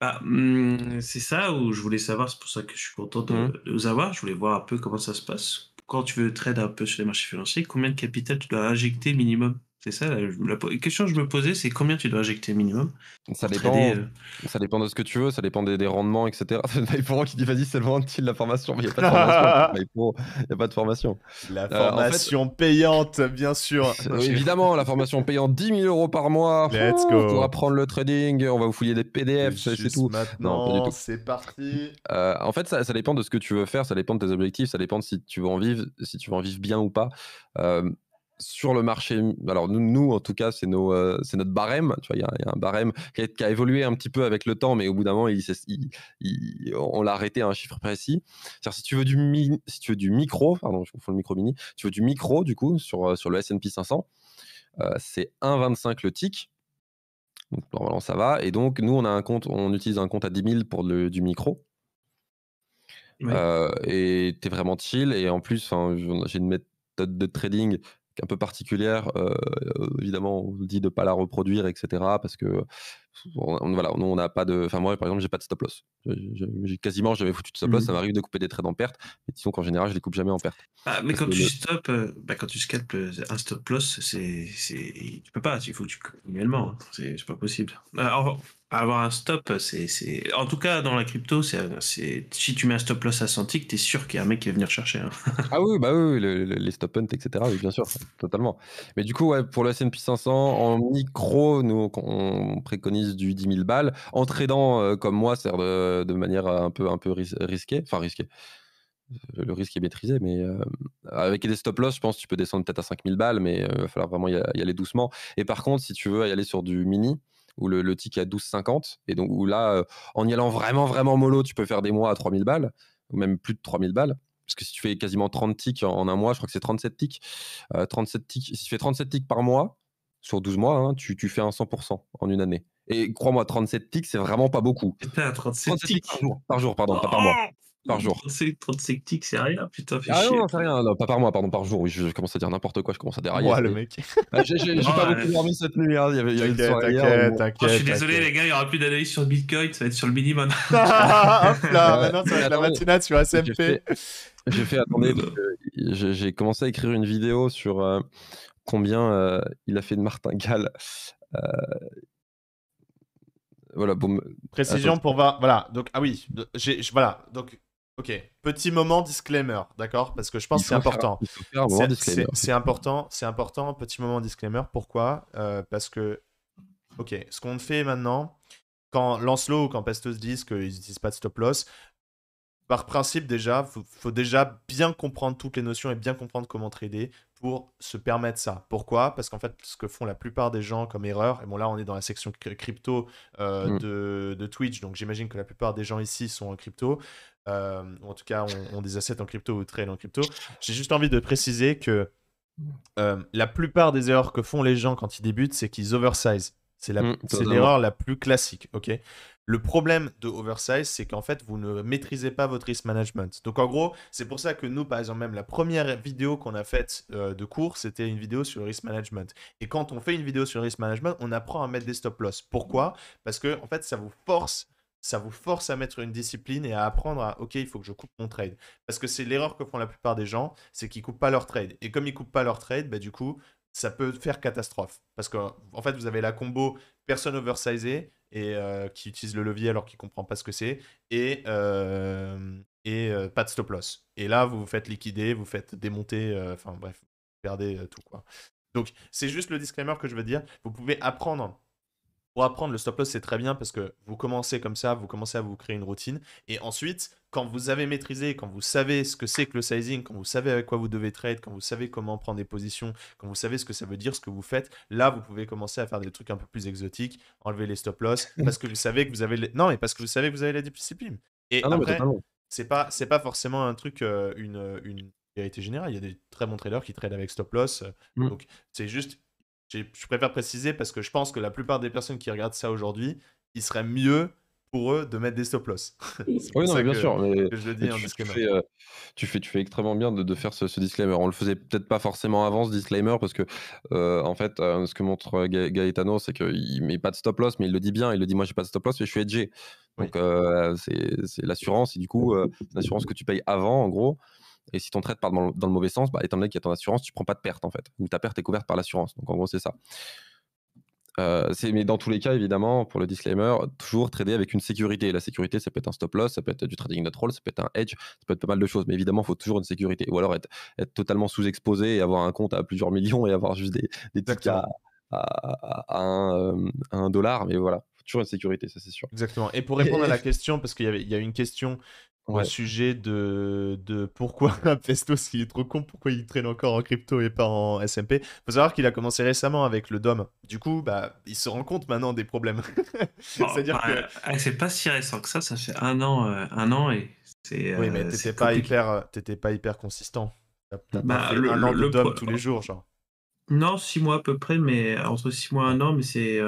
bah, hum, c'est ça où je voulais savoir, c'est pour ça que je suis content mmh. de, vous avoir. Je voulais voir un peu comment ça se passe, quand tu veux trade un peu sur les marchés financiers, combien de capital tu dois injecter minimum c'est ça, la, question que je me posais, c'est combien tu dois injecter minimum ça dépend, euh, ça dépend de ce que tu veux, ça dépend des, rendements, etc. Maïporo *laughs* qui dit vas-y, c'est le il la formation, mais il n'y a pas de formation. *laughs* Bah, il a pas de formation. La euh, formation payante, bien sûr. *laughs* évidemment, la formation payante 10 000 euros par mois. pour go. On prendre le trading, on va vous fouiller des PDF, c'est tout. Maintenant, non, C'est parti. Euh, en fait, ça, dépend de ce que tu veux faire, ça dépend de tes objectifs, ça dépend de si tu veux en vivre, si tu veux en vivre bien ou pas sur le marché, alors nous, nous en tout cas, c'est euh, c'est notre barème. Tu vois, il y, a un barème qui a, évolué un petit peu avec le temps, mais au bout d'un moment, il, on l'a arrêté à un chiffre précis. C'est-à-dire si tu veux du si tu veux du micro, pardon, je confonds le micro mini. Si tu veux du micro du coup sur euh, sur le S&P 500, euh, c'est 1,25 le tick. Donc normalement ça va. Et donc nous on a un compte, on utilise un compte à 10 000 pour le, du micro. et t'es vraiment chill. Et en plus, j'ai une méthode de trading un peu particulière. Euh, évidemment, on vous dit de ne pas la reproduire, etc. Parce que, on, voilà, nous, on n'a pas de. Enfin, moi, par exemple, j'ai pas de stop loss. J'ai quasiment j'avais foutu de stop loss. Ça mmh. m'arrive de couper des trades en perte. Mais disons qu'en général, je les coupe jamais en perte. Ah, mais quand, tu stop, quand tu, stops, euh, bah, quand tu scalpes euh, un stop loss, c'est, tu peux pas. Il faut que tu coupes hein, C'est, pas possible. Alors, ah, avoir un stop, c'est. En tout cas, dans la crypto, c'est si tu mets un stop loss à 100 tu es sûr qu'il y a un mec qui va venir chercher. Hein. *laughs* ah oui, bah oui, les stop hunt, etc. Oui, bien sûr, totalement. Mais du coup, ouais, pour le SP 500, en micro, nous, on préconise du 10 000 balles. En tradant, euh, comme moi, c'est de, de, manière un peu, un peu risqué risquée. Enfin, risquée euh, le risque est maîtrisé, mais euh, avec des stop loss, je pense que tu peux descendre peut-être à 5000 balles, mais il va falloir vraiment y, aller doucement. Et par contre, si tu veux y aller sur du mini, où le, le est à 12,50. Et donc, là, euh, en y allant vraiment, vraiment mollo, tu peux faire des mois à 3000 balles, ou même plus de 3000 balles. Parce que si tu fais quasiment 30 ticks en un mois, je crois que c'est 37 tics. 37 euh, Si tu fais 37 tics par mois, sur 12 mois, hein, tu, fais un 100% en une année. Et crois-moi, 37 tics, c'est vraiment pas beaucoup. 37, par, jour. pardon, pas par mois. Par jour. sceptique sectique, c'est rien, ah non, c'est rien, pas par mois, pardon, par jour. Oui, je, commence à dire n'importe quoi, je commence à dérailler. Ouais, le mec. Ah, j'ai pas beaucoup dormi cette nuit, hein, il y avait, une soirée. T'inquiète, t'inquiète. Oh, je suis désolé, les gars, il n'y aura plus d'analyse sur Bitcoin, ça va être sur le minimum. Ah, *laughs* hop maintenant, ça va être la matinade sur SMP. J'ai fait, attendez, euh. j'ai commencé à écrire une vidéo sur euh, combien euh, il a fait de martingale. voilà, boum. Précision pour pour. Voilà, donc, ah oui, voilà, donc Ok, petit moment disclaimer, d'accord Parce que je pense que c'est important. C'est important, c'est important, petit moment disclaimer. Pourquoi euh, Parce que, ok, ce qu'on fait maintenant, quand Lancelot ou quand Pastos disent qu'ils n'utilisent pas de stop loss, par principe déjà, faut, faut déjà bien comprendre toutes les notions et bien comprendre comment trader pour se permettre ça. Pourquoi Parce qu'en fait, ce que font la plupart des gens comme erreur, et bon là on est dans la section crypto euh, mm. de, Twitch, donc j'imagine que la plupart des gens ici sont en crypto, euh, en tout cas ont, des assets en crypto ou trade en crypto. J'ai juste envie de préciser que euh, la plupart des erreurs que font les gens quand ils débutent, c'est qu'ils oversize. C'est mm, l'erreur la, plus classique. ok le problème de Oversize, c'est qu'en fait, vous ne maîtrisez pas votre risk management. Donc, en gros, c'est pour ça que nous, par exemple, même la première vidéo qu'on a faite euh, de cours, c'était une vidéo sur le risk management. Et quand on fait une vidéo sur le risk management, on apprend à mettre des stop loss. Pourquoi Parce que, en fait, ça vous force. Ça vous force à mettre une discipline et à apprendre à OK, il faut que je coupe mon trade. Parce que c'est l'erreur que font la plupart des gens, c'est qu'ils coupent pas leur trade. Et comme ils coupent pas leur trade, bah, du coup, ça peut faire catastrophe. Parce que en fait, vous avez la combo personne oversizée et euh, qui utilise le levier alors qu'il comprend pas ce que c'est et euh, et euh, pas de stop loss. Et là, vous vous faites liquider, vous faites démonter, enfin bref, vous perdez tout quoi. Donc c'est juste le disclaimer que je veux dire. Vous pouvez apprendre pour apprendre le stop loss, c'est très bien parce que vous commencez comme ça, vous commencez à vous créer une routine. Et ensuite, quand vous avez maîtrisé, quand vous savez ce que c'est que le sizing, quand vous savez avec quoi vous devez trade, quand vous savez comment prendre des positions, quand vous savez ce que ça veut dire, ce que vous faites, là, vous pouvez commencer à faire des trucs un peu plus exotiques, enlever les stop loss *laughs* parce que vous savez que vous avez les... non, mais parce que vous savez que vous avez la discipline. Et ah c'est pas c'est pas forcément un truc euh, une, une vérité générale. Il y a des très bons traders qui tradent avec stop loss. Euh, mm. Donc c'est juste je préfère préciser parce que je pense que la plupart des personnes qui regardent ça aujourd'hui, il serait mieux pour eux de mettre des stop-loss. *laughs* oui, bien sûr. Mais je tu, fais, tu, fais, extrêmement bien de, faire ce, disclaimer. On le faisait peut-être pas forcément avant ce disclaimer parce que, euh, en fait, euh, ce que montre euh, Gaetano, c'est qu'il met pas de stop-loss, mais il le dit bien. Il le dit Moi, j'ai pas de stop-loss, mais je suis hedgé. Donc, c'est l'assurance. Et du coup, l'assurance que tu payes avant, en gros. Et si ton trade part dans le, mauvais sens, bah, étant donné qu'il y a ton assurance, tu prends pas de perte en fait. Ou ta perte est couverte par l'assurance. Donc en gros, c'est ça. Euh, mais dans tous les cas, évidemment, pour le disclaimer, toujours trader avec une sécurité. La sécurité, ça peut être un stop loss, ça peut être du trading not ça peut être un hedge, ça peut être pas mal de choses. Mais évidemment, il faut toujours une sécurité. Ou alors être, totalement sous-exposé et avoir un compte à plusieurs millions et avoir juste des, des euh, à, un, dollar. Mais voilà, faut toujours une sécurité, ça c'est sûr. Exactement. Et pour répondre à la question, parce qu'il y, avait, y a une question au sujet de, de pourquoi *laughs* Pesto, il est trop con, pourquoi il traîne encore en crypto et pas en SMP. faut savoir qu'il a commencé récemment avec le DOM. Du coup, bah, il se rend compte maintenant des problèmes. *laughs* cest dire bah, eh, C'est pas si récent que ça, ça fait un an, euh, an et c'est. Oui, euh, mais t'étais pas, hyper, euh, pas hyper consistant. T'as pas bah, fait le, un an de DOM tous les jours, genre. Non, six mois à peu près, mais entre six mois et un an, mais c'est.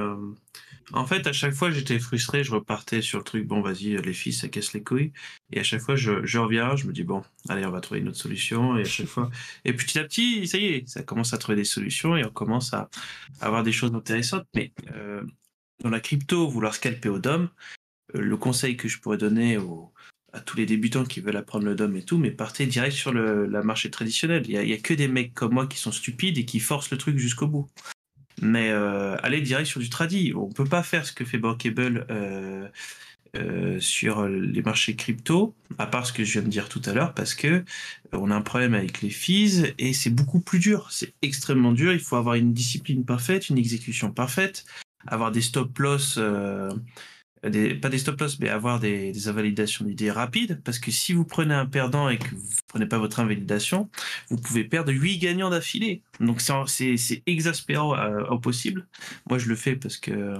En fait, à chaque fois, j'étais frustré, je repartais sur le truc, bon, vas-y, euh, les filles, ça casse les couilles. Et à chaque fois, je, reviens, je me dis, bon, allez, on va trouver une autre solution. Et à chaque fois, et petit à petit, ça y est, ça commence à trouver des solutions et on commence à, avoir des choses intéressantes. Mais euh, dans la crypto, vouloir scalper au DOM, euh, le conseil que je pourrais donner à tous les débutants qui veulent apprendre le DOM et tout, mais partez direct sur le marché traditionnel. Il n'y a, que des mecs comme moi qui sont stupides et qui forcent le truc jusqu'au bout. Mais allez euh, aller direct sur du tradi, on ne peut pas faire ce que fait Borkable euh, euh, sur les marchés crypto, à part ce que je viens de dire tout à l'heure, parce que on a un problème avec les fees et c'est beaucoup plus dur. C'est extrêmement dur. Il faut avoir une discipline parfaite, une exécution parfaite, avoir des stop loss pas des stop loss, mais avoir des, des invalidations d'idées rapides, parce que si vous prenez un perdant et que vous ne prenez pas votre invalidation, vous pouvez perdre 8 gagnants d'affilée. Donc c'est exaspérant au euh, possible. Moi, je le fais parce que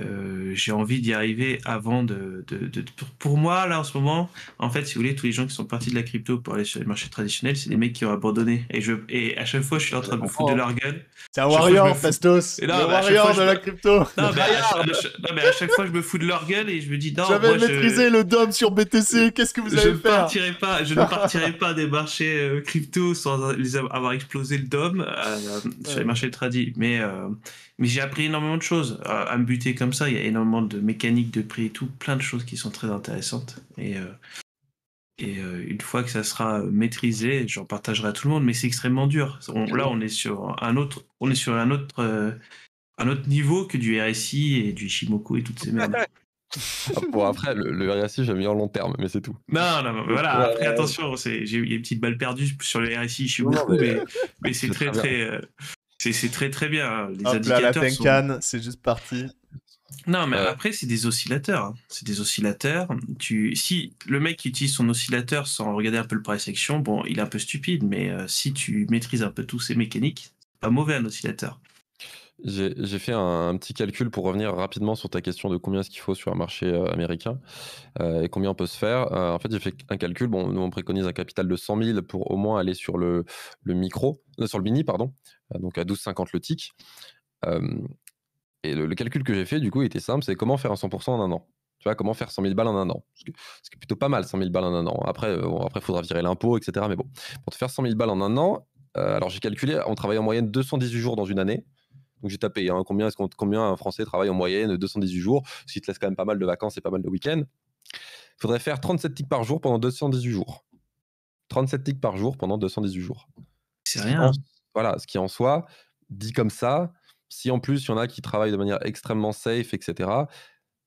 euh, j'ai envie d'y arriver avant de, Pour moi, là, en ce moment, en fait, si vous voulez, tous les gens qui sont partis de la crypto pour aller sur les marchés traditionnels, c'est des mecs qui ont abandonné. Et, je, et à chaque fois, je suis en train de me foutre de leur gueule. C'est un warrior, Fastos. un warrior fois, de la crypto. Non mais, à, chaque fois, je me fous de leur gueule et je me dis non. J'avais maîtrisé le DOM sur BTC. Qu'est-ce que vous allez faire pas, Je ne partirai pas des marchés euh, crypto sans avoir explosé le DOM euh, sur les marchés tradis. Mais. Mais j'ai appris énormément de choses. À, me buter comme ça, il y a énormément de mécaniques de prix et tout, plein de choses qui sont très intéressantes. Et, euh, et euh, une fois que ça sera maîtrisé, j'en partagerai à tout le monde, mais c'est extrêmement dur. là, on est sur un autre, on est sur un autre, euh, un autre niveau que du RSI et du Shimoku et toutes ces merdes. *laughs* Ah, bon, après, le, RSI, j'aime bien en long terme, mais c'est tout. Non, non, voilà, après, attention, attention, j'ai eu une petite balle perdue sur le RSI Je mais, mais, c'est très, très. C'est très très bien. Hein. Les Hop là, la c'est juste parti. Non, mais après, c'est des oscillateurs. Hein. C'est des oscillateurs. Tu... Si le mec utilise son oscillateur sans regarder un peu le price action, bon, il est un peu stupide, mais euh, si tu maîtrises un peu tous ces mécaniques, pas mauvais un oscillateur. J'ai fait un, petit calcul pour revenir rapidement sur ta question de combien est-ce qu'il faut sur un marché euh, américain euh, et combien on peut se faire. en fait, j'ai fait un calcul. Bon, nous, on préconise un capital de 100 000 pour au moins aller sur le, le micro, sur le mini, pardon, euh, donc à 12,50 le tick. Euh, et le, calcul que j'ai fait, du coup, était simple, c'est comment faire un 100% en un an. Tu vois, comment faire 100 000 balles en un an Ce qui est plutôt pas mal, 100 000 balles en un an. Après, euh, après il faudra virer l'impôt, etc. Mais bon, pour te faire 100 000 balles en un an, alors j'ai calculé, on travaille en moyenne 218 jours dans une année. Donc j'ai tapé hein, combien, est-ce qu'on, combien un Français travaille en moyenne 218 jours, ce qui te laisse quand même pas mal de vacances et pas mal de week-ends. Il faudrait faire 37 tics par jour pendant 218 jours. 37 tics par jour pendant 218 jours. C'est rien. Voilà, ce qui en soi, dit comme ça, si en plus il y en a qui travaillent de manière extrêmement safe, etc.,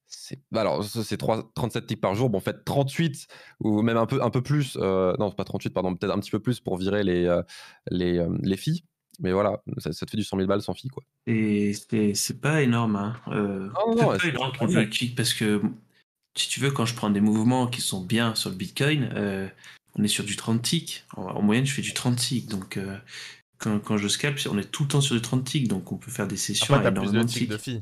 c'est bah, alors c'est 37 ticks par jour bon faites 38 ou même un peu un peu plus euh, non pas 38 pardon peut-être un petit peu plus pour virer les euh, les, euh, les, filles mais voilà ça, ça, te fait du 100 000 balles sans filles quoi et c'est pas énorme hein. Euh, non, non, pas énorme pour le parce que si tu veux quand je prends des mouvements qui sont bien sur le bitcoin on est sur du 30 ticks en, en, moyenne je fais du 30 ticks donc quand, je scalpe, on est tout le temps sur du 30 ticks, donc on peut faire des sessions Après, à énormément plus de tics De filles.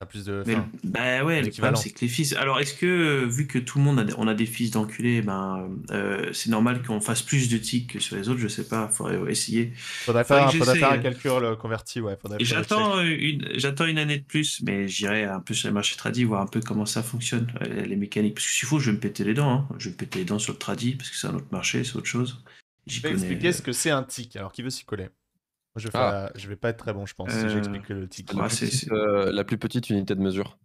T'as plus de. bah ouais, le problème c'est que les fils. Alors est-ce que, vu que tout le monde a, on a des fils d'enculés, ben, euh, c'est normal qu'on fasse plus de tics que sur les autres Je sais pas, il faudrait essayer. Faudrait, faudrait, faire, un euh, calcul euh, converti, ouais. J'attends une, une année de plus, mais j'irai un peu sur les marchés tradis, voir un peu comment ça fonctionne, les mécaniques. Parce que s'il faut, je vais me péter les dents. Hein. Je vais me péter les dents sur le tradis, parce que c'est un autre marché, c'est autre chose. Je vais expliquer ce que c'est un tic, alors qui veut s'y coller je vais, ah. vais pas être très bon, je pense, si euh, j'explique le tic. c'est euh, la plus petite unité de mesure.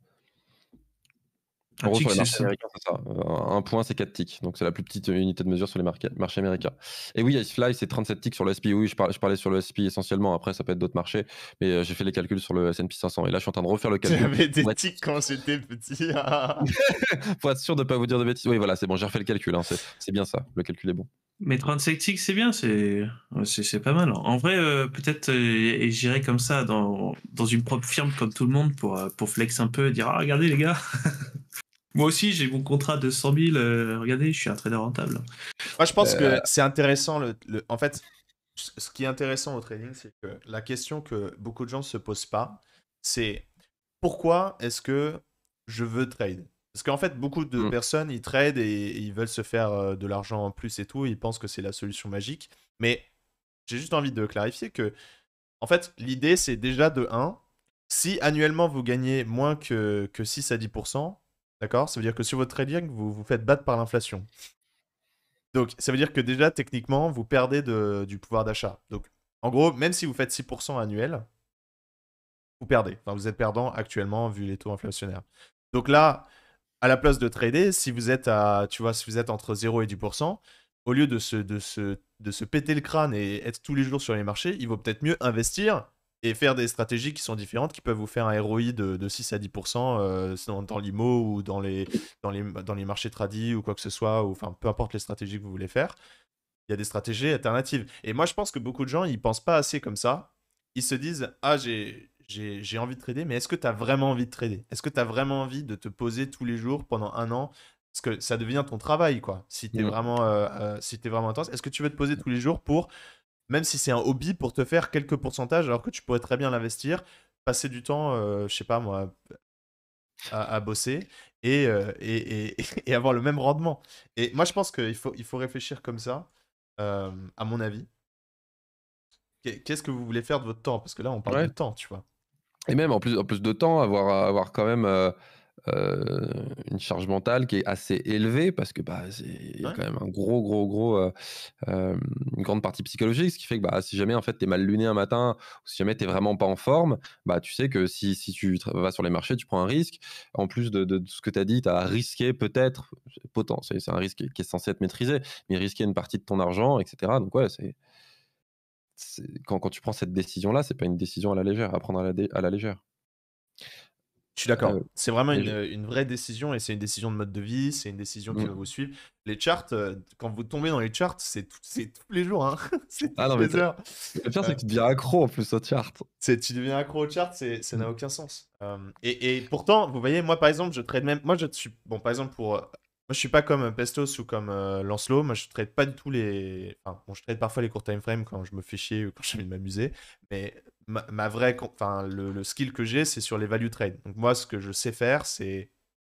Un point, c'est 4 ticks. Donc, c'est la plus petite euh, unité de mesure sur les marchés américains. Et oui, Icefly, c'est 37 ticks sur le SP. Oui, je parlais, sur le SP essentiellement. Après, ça peut être d'autres marchés. Mais euh, j'ai fait les calculs sur le SP 500. Et là, je suis en train de refaire le calcul. J'avais des quand c'était petit. *laughs* *laughs* Pour être sûr de ne pas vous dire de bêtises. Oui, voilà, c'est bon, j'ai refait le calcul. Hein. C'est bien ça. Le calcul est bon. Mais 37 ticks, c'est bien. C'est pas mal. En vrai, euh, peut-être, et j'irai comme ça dans, une propre firme comme tout le monde pour, pour flex un peu et dire Ah, regardez les gars *laughs* Moi aussi, j'ai mon contrat de 100 000. Euh, regardez, je suis un trader rentable. Moi, je pense que euh. c'est intéressant. Le, en fait, ce qui est intéressant au trading, c'est que la question que beaucoup de gens ne se posent pas, c'est pourquoi est-ce que je veux trade Parce qu'en fait, beaucoup de hmm. personnes, ils tradent et, ils veulent se faire euh, de l'argent en plus et tout. Ils pensent que c'est la solution magique. Mais j'ai juste envie de clarifier que, en fait, l'idée, c'est déjà de 1. Si annuellement vous gagnez moins que 6 à 10%, D'accord Ça veut dire que sur votre trading, vous vous faites battre par l'inflation. Donc, ça veut dire que déjà, techniquement, vous perdez du pouvoir d'achat. Donc, en gros, même si vous faites 6% annuel, vous perdez. Enfin, vous êtes perdant actuellement vu les taux inflationnaires. Donc là, à la place de trader, si vous êtes à, tu vois, si vous êtes entre 0 et 10%, au lieu de se, de de se péter le crâne et être tous les jours sur les marchés, il vaut peut-être mieux investir et faire des stratégies qui sont différentes, qui peuvent vous faire un ROI de, 6 à 10% euh, dans, dans l'IMO ou dans les, dans, les, dans les marchés tradis ou quoi que ce soit, ou enfin peu importe les stratégies que vous voulez faire. Il y a des stratégies alternatives. Et moi, je pense que beaucoup de gens, ils pensent pas assez comme ça. Ils se disent Ah, j'ai, j'ai, j'ai envie de trader, mais est-ce que tu as vraiment envie de trader Est-ce que tu as vraiment envie de te poser tous les jours pendant un an parce que ça devient ton travail, quoi. Si tu es, mmh. vraiment, euh, euh, es vraiment intense, est-ce que tu veux te poser tous les jours pour même si c'est un hobby pour te faire quelques pourcentages, alors que tu pourrais très bien l'investir, passer du temps, je euh, je sais pas moi, à, bosser et, euh, *laughs* et, avoir le même rendement. Et moi, je pense qu'il faut, il faut réfléchir comme ça, euh, à mon avis. Qu'est-ce que vous voulez faire de votre temps Parce que là, on parle de temps, tu vois. Et même en plus, en plus de temps, avoir, avoir quand même une charge mentale qui est assez élevée parce que bah il y a quand même un gros gros gros euh, euh, une grande partie psychologique ce qui fait que bah si jamais en fait t'es mal luné un matin ou si jamais t'es vraiment pas en forme bah tu sais que si, si tu vas sur les marchés tu prends un risque en plus de, ce que t'as dit t'as risqué peut-être c'est un risque qui est censé être maîtrisé mais risquer une partie de ton argent etc donc ouais c'est quand, quand tu prends cette décision là c'est pas une décision à la légère à prendre à à la légère je suis d'accord. Ah c'est vraiment une, euh, une, vraie décision et c'est une décision de mode de vie, c'est une décision qui mmh. va vous suivre. Les charts, euh, quand vous tombez dans les charts, c'est tous les jours. Hein. *laughs* c'est ah, non mais Le pire, c'est que tu euh. deviens accro en plus aux charts. Tu deviens accro aux charts, ça n'a mmh. aucun sens. et, et, pourtant, vous voyez, moi par exemple, je trade même. Moi, je suis. Bon, par exemple, pour. Moi, je suis pas comme Pestos ou comme Lancelot. Moi, je trade pas du tout les. Enfin, bon, je trade parfois les courts time frame quand je me fais chier ou quand *laughs* je envie de m'amuser. Mais ma, vraie, enfin, le, skill que j'ai, c'est sur les value trade Donc moi, ce que je sais faire, c'est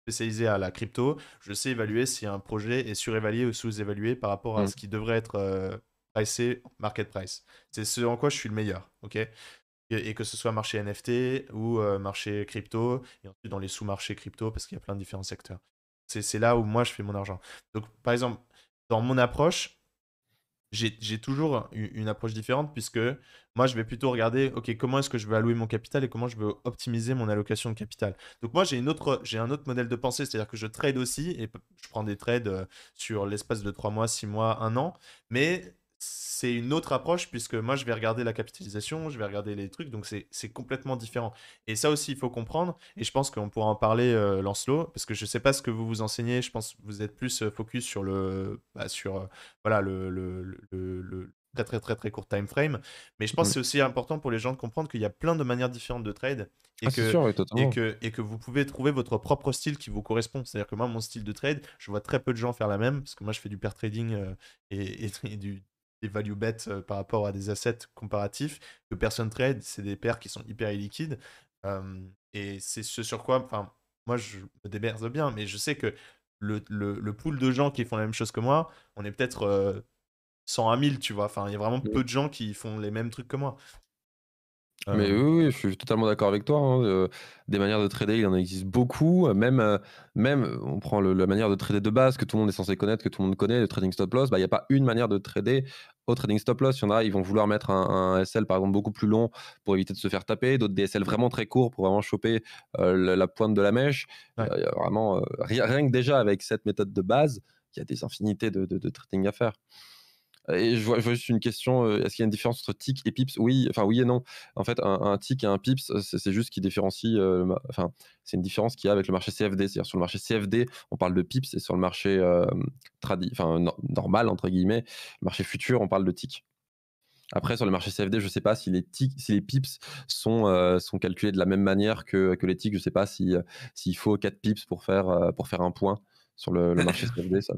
spécialiser à la crypto. Je sais évaluer si un projet est surévalué ou sous-évalué par rapport à mm. ce qui devrait être euh, pricé market price. C'est ce en quoi je suis le meilleur, ok et, que ce soit marché NFT ou euh, marché crypto, et ensuite dans les sous-marchés crypto, parce qu'il y a plein de différents secteurs. C'est là où moi je fais mon argent. Donc par exemple, dans mon approche, j'ai toujours une approche différente puisque moi, je vais plutôt regarder, OK, comment est-ce que je vais allouer mon capital et comment je veux optimiser mon allocation de capital. Donc moi, j'ai une autre, j'ai un autre modèle de pensée, c'est-à-dire que je trade aussi et je prends des trades euh, sur l'espace de 3 mois, 6 mois, 1 an, mais c'est une autre approche puisque moi je vais regarder la capitalisation, je vais regarder les trucs, donc c'est complètement différent. Et ça aussi il faut comprendre, et je pense qu'on pourra en parler euh, Lancelot, parce que je ne sais pas ce que vous vous enseignez, je pense que vous êtes plus euh, focus sur le, bah, sur, voilà, le, le très très très très court time frame. Mais je pense mmh. que c'est aussi important pour les gens de comprendre qu'il y a plein de manières différentes de trade ah, et, que, et, que, vous pouvez trouver votre propre style qui vous correspond. C'est-à-dire que moi, mon style de trade, je vois très peu de gens faire la même parce que moi, je fais du pair trading euh, *laughs* et, du, des value bet euh, par rapport à des assets comparatifs. que personne trade, c'est des pairs qui sont hyper illiquides. et c'est ce sur quoi, enfin, moi, je me démerde bien, mais je sais que le, le, le, pool de gens qui font la même chose que moi, on est peut-être euh, à 1000 tu vois. Enfin, il y a vraiment mmh. peu de gens qui font les mêmes trucs que moi. Mais euh oui, je suis totalement d'accord avec toi. Hein, des manières de trader, il en existe beaucoup. Même, euh, même euh, on prend la manière de trader de base que tout le monde est censé connaître, que tout le monde connaît, le trading stop loss. Bah, il y n'y a pas une manière de trader au trading stop loss. Il y en a, ils vont vouloir mettre un, SL par exemple beaucoup plus long pour éviter de se faire taper, d'autres des SL vraiment très courts pour vraiment choper la pointe de la mèche. vraiment, rien, que déjà avec cette méthode de base, il y a des infinités de trading à faire. Et je vois, juste une question est-ce qu'il y a une différence entre tic et pips Oui, enfin oui et non. En fait, un, tick tic et un pips, c'est juste qui différencie. Enfin, c'est une différence qu'il y a avec le marché CFD. C'est-à-dire sur le marché CFD, on parle de pips et sur le marché enfin normal entre guillemets, le marché futur, on parle de tic. Après, sur le marché CFD, je ne sais pas si les, si les pips sont, sont calculés de la même manière que, que les TIC. Je ne sais pas s'il si, faut 4 pips pour faire, pour faire un point sur le, marché *laughs* CFD, ça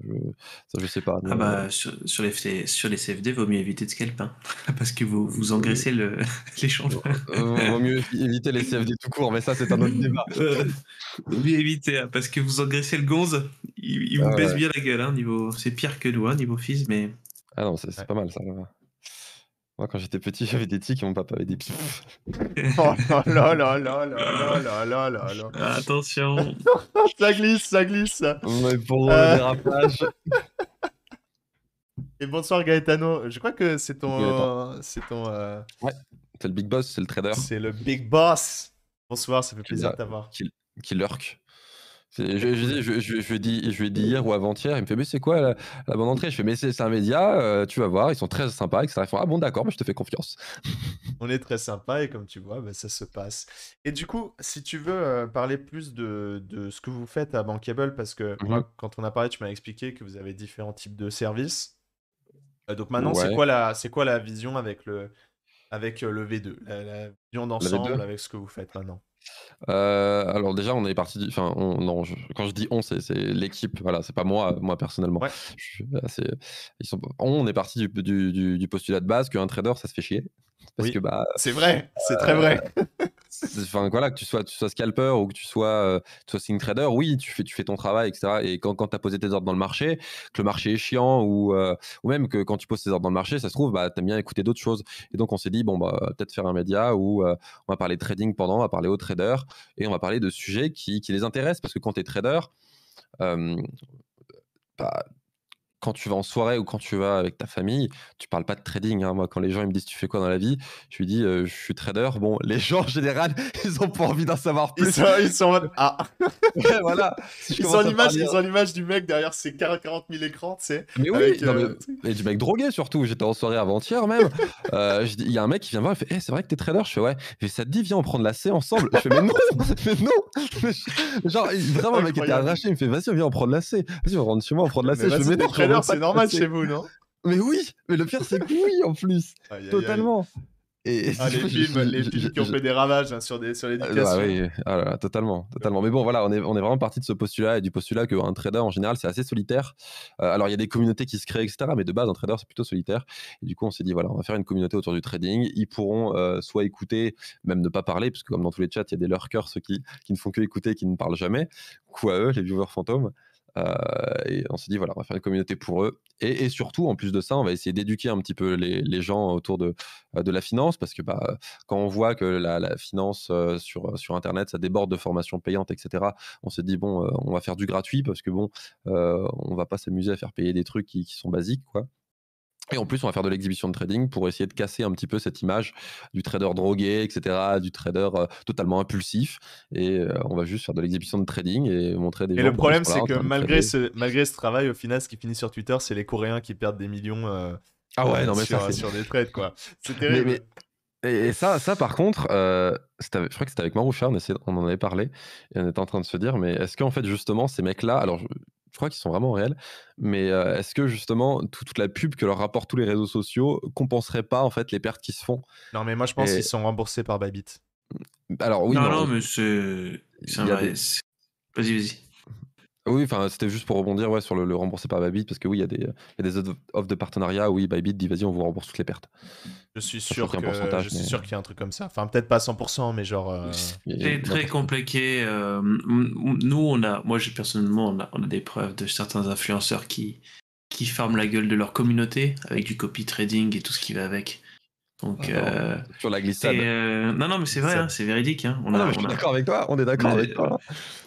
je, sais pas. Ah bah, euh, sur, les, sur les CFD, vaut mieux éviter de scalping hein, *laughs* parce que vous, vous euh, engraissez le, l'échange. *laughs* Euh, euh, vaut mieux éviter les CFD tout court, mais ça c'est un autre débat. vaut mieux éviter, hein, parce que vous engraissez le gonze, il, vous ah, baisse bien la gueule, hein, niveau... c'est pire que nous, hein, niveau fils, mais... Ah non, c'est, pas mal ça. Moi, quand j'étais petit, *laughs* j'avais des tics et mon papa avait des pifs. *laughs* oh là là là là là là là là Attention *laughs* Ça glisse, ça glisse Mais pour euh. dérapage Et bonsoir Gaetano, je crois que c'est ton... C'est ton... Euh, ouais, c'est le big boss, c'est le trader. C'est le big boss Bonsoir, ça fait plaisir de t'avoir. Qui, qui je, dis, je lui ai dit hier ou avant-hier, il me fait Mais c'est quoi la, bande bonne entrée Je fais Mais c'est un média, euh, tu vas voir, ils sont très sympas, et Ils font Ah bon, d'accord, mais je te fais confiance. *laughs* On est très sympa et comme tu vois, bah, ça se passe. Et du coup, si tu veux euh, parler plus de, ce que vous faites à Bankable, parce que mm-hmm. quand on a parlé, tu m'as expliqué que vous avez différents types de services. Euh, donc maintenant, c'est quoi, la, quoi la vision avec le, avec, le V2 La, la vision d'ensemble avec ce que vous faites maintenant euh, alors déjà, on est parti. Enfin, quand je dis on, c'est l'équipe. Voilà, c'est pas moi, moi personnellement. ils sont, on est parti du, du, postulat de base qu'un trader, ça se fait chier. Parce que bah, c'est vrai, c'est très euh, vrai. *laughs* Enfin voilà, que tu sois, tu sois scalper ou que tu sois, euh, tu sois swing trader, oui, tu fais, tu fais ton travail, etc. Et quand, quand tu as posé tes ordres dans le marché, que le marché est chiant ou, euh, ou même que quand tu poses tes ordres dans le marché, ça se trouve, bah, tu aimes bien écouter d'autres choses. Et donc on s'est dit, bon, bah, peut-être faire un média où euh, on va parler trading pendant, on va parler aux traders et on va parler de sujets qui, qui les intéressent parce que quand tu es trader, euh, bah, quand tu vas en soirée ou quand tu vas avec ta famille, tu parles pas de trading. Hein. Moi, quand les gens ils me disent tu fais quoi dans la vie, je lui dis euh, je suis trader. Bon, *laughs* les gens en général, *laughs* ils ont pas envie d'en savoir plus. Ils sont, en mode ah. *laughs* voilà. ils, euh ont l'image, ils du mec derrière ses 40 000 écrans, tu sais. Mais oui. Avec, et euh, du mec drogué surtout. J'étais en soirée avant-hier même. Il y a un mec qui vient me voir, il fait hey, eh, c'est vrai que t'es trader. Je fais ouais. mais ça te dit viens on prend de la C ensemble. Je fais mais non, mais non. Genre vraiment le mec était arraché. Il me fait vas-y viens on prend de la C. Vas-y on rentre chez moi on prend de la C. Mais je c'est normal chez vous, non Mais oui, mais le pire, c'est que oui, en plus. Totalement. Et ah, *laughs* les films, les qui ont fait des ravages hein, sur, des, sur ah, bah l'éducation. Ah oui, totalement, totalement. Mais bon, voilà, on est, on est vraiment parti de ce postulat et du postulat qu'un trader, en général, c'est assez solitaire. Euh, alors, il y a des communautés qui se créent, etc. Mais de base, un trader, c'est plutôt solitaire. Et du coup, on s'est dit, voilà, on va faire une communauté autour du trading. Ils pourront euh, soit écouter, même ne pas parler, que comme dans tous les chats, il y a des lurkers, ceux qui, qui ne font que écouter, qui ne parlent jamais. Quoi, eux, les viewers fantômes. Euh, et on s'est dit, voilà, on va faire une communauté pour eux. Et, surtout, en plus de ça, on va essayer d'éduquer un petit peu les, gens autour de, euh, de la finance, parce que bah, quand on voit que la, finance euh, sur, sur Internet, ça déborde de formations payantes, etc., on s'est dit, bon, on va faire du gratuit, parce que bon, on va pas s'amuser à faire payer des trucs qui sont basiques, quoi. Et en plus, on va faire de l'exhibition de trading pour essayer de casser un petit peu cette image du trader drogué, etc., du trader euh, totalement impulsif. Et euh, on va juste faire de l'exhibition de trading et montrer des. Et le problème, c'est que malgré ce, malgré ce travail, au final, ce qui finit sur Twitter, c'est les Coréens qui perdent des millions. Euh, ah ouais, non, mais sur, c'est sur des trades, quoi. C'est terrible. Et, ça, ça, par contre, euh, je crois que c'était avec Maroucha, on, en avait parlé, et on était en train de se dire, mais est-ce qu'en fait, justement, ces mecs-là, alors je crois qu'ils sont vraiment réels. Mais est-ce que justement toute la pub que leur rapportent tous les réseaux sociaux compenserait pas en fait les pertes qui se font Non, mais moi je pense qu'ils sont remboursés par Bybit bah, Alors oui. Non, non, mais c'est. Vas-y, vas-y. Oui, enfin, c'était juste pour rebondir ouais, sur le, le remboursé par Bybit, parce que oui, il y, a des- offres de partenariat. Oui, Bybit dit vas-y, on vous rembourse toutes les pertes. Je suis sûr qu'il y a un un truc comme ça. Enfin, peut-être pas 100%, mais genre. Euh, c'est très compliqué. Euh, nous, on a, moi, j'ai- personnellement, on a, des preuves de certains influenceurs qui, qui ferment la gueule de leur communauté avec du copy trading et tout ce qui va avec. Donc, ah euh, sur la glissade. Euh, non, non, mais c'est vrai, hein, c'est véridique. Hein. On, ah d'accord avec toi, on est d'accord avec toi.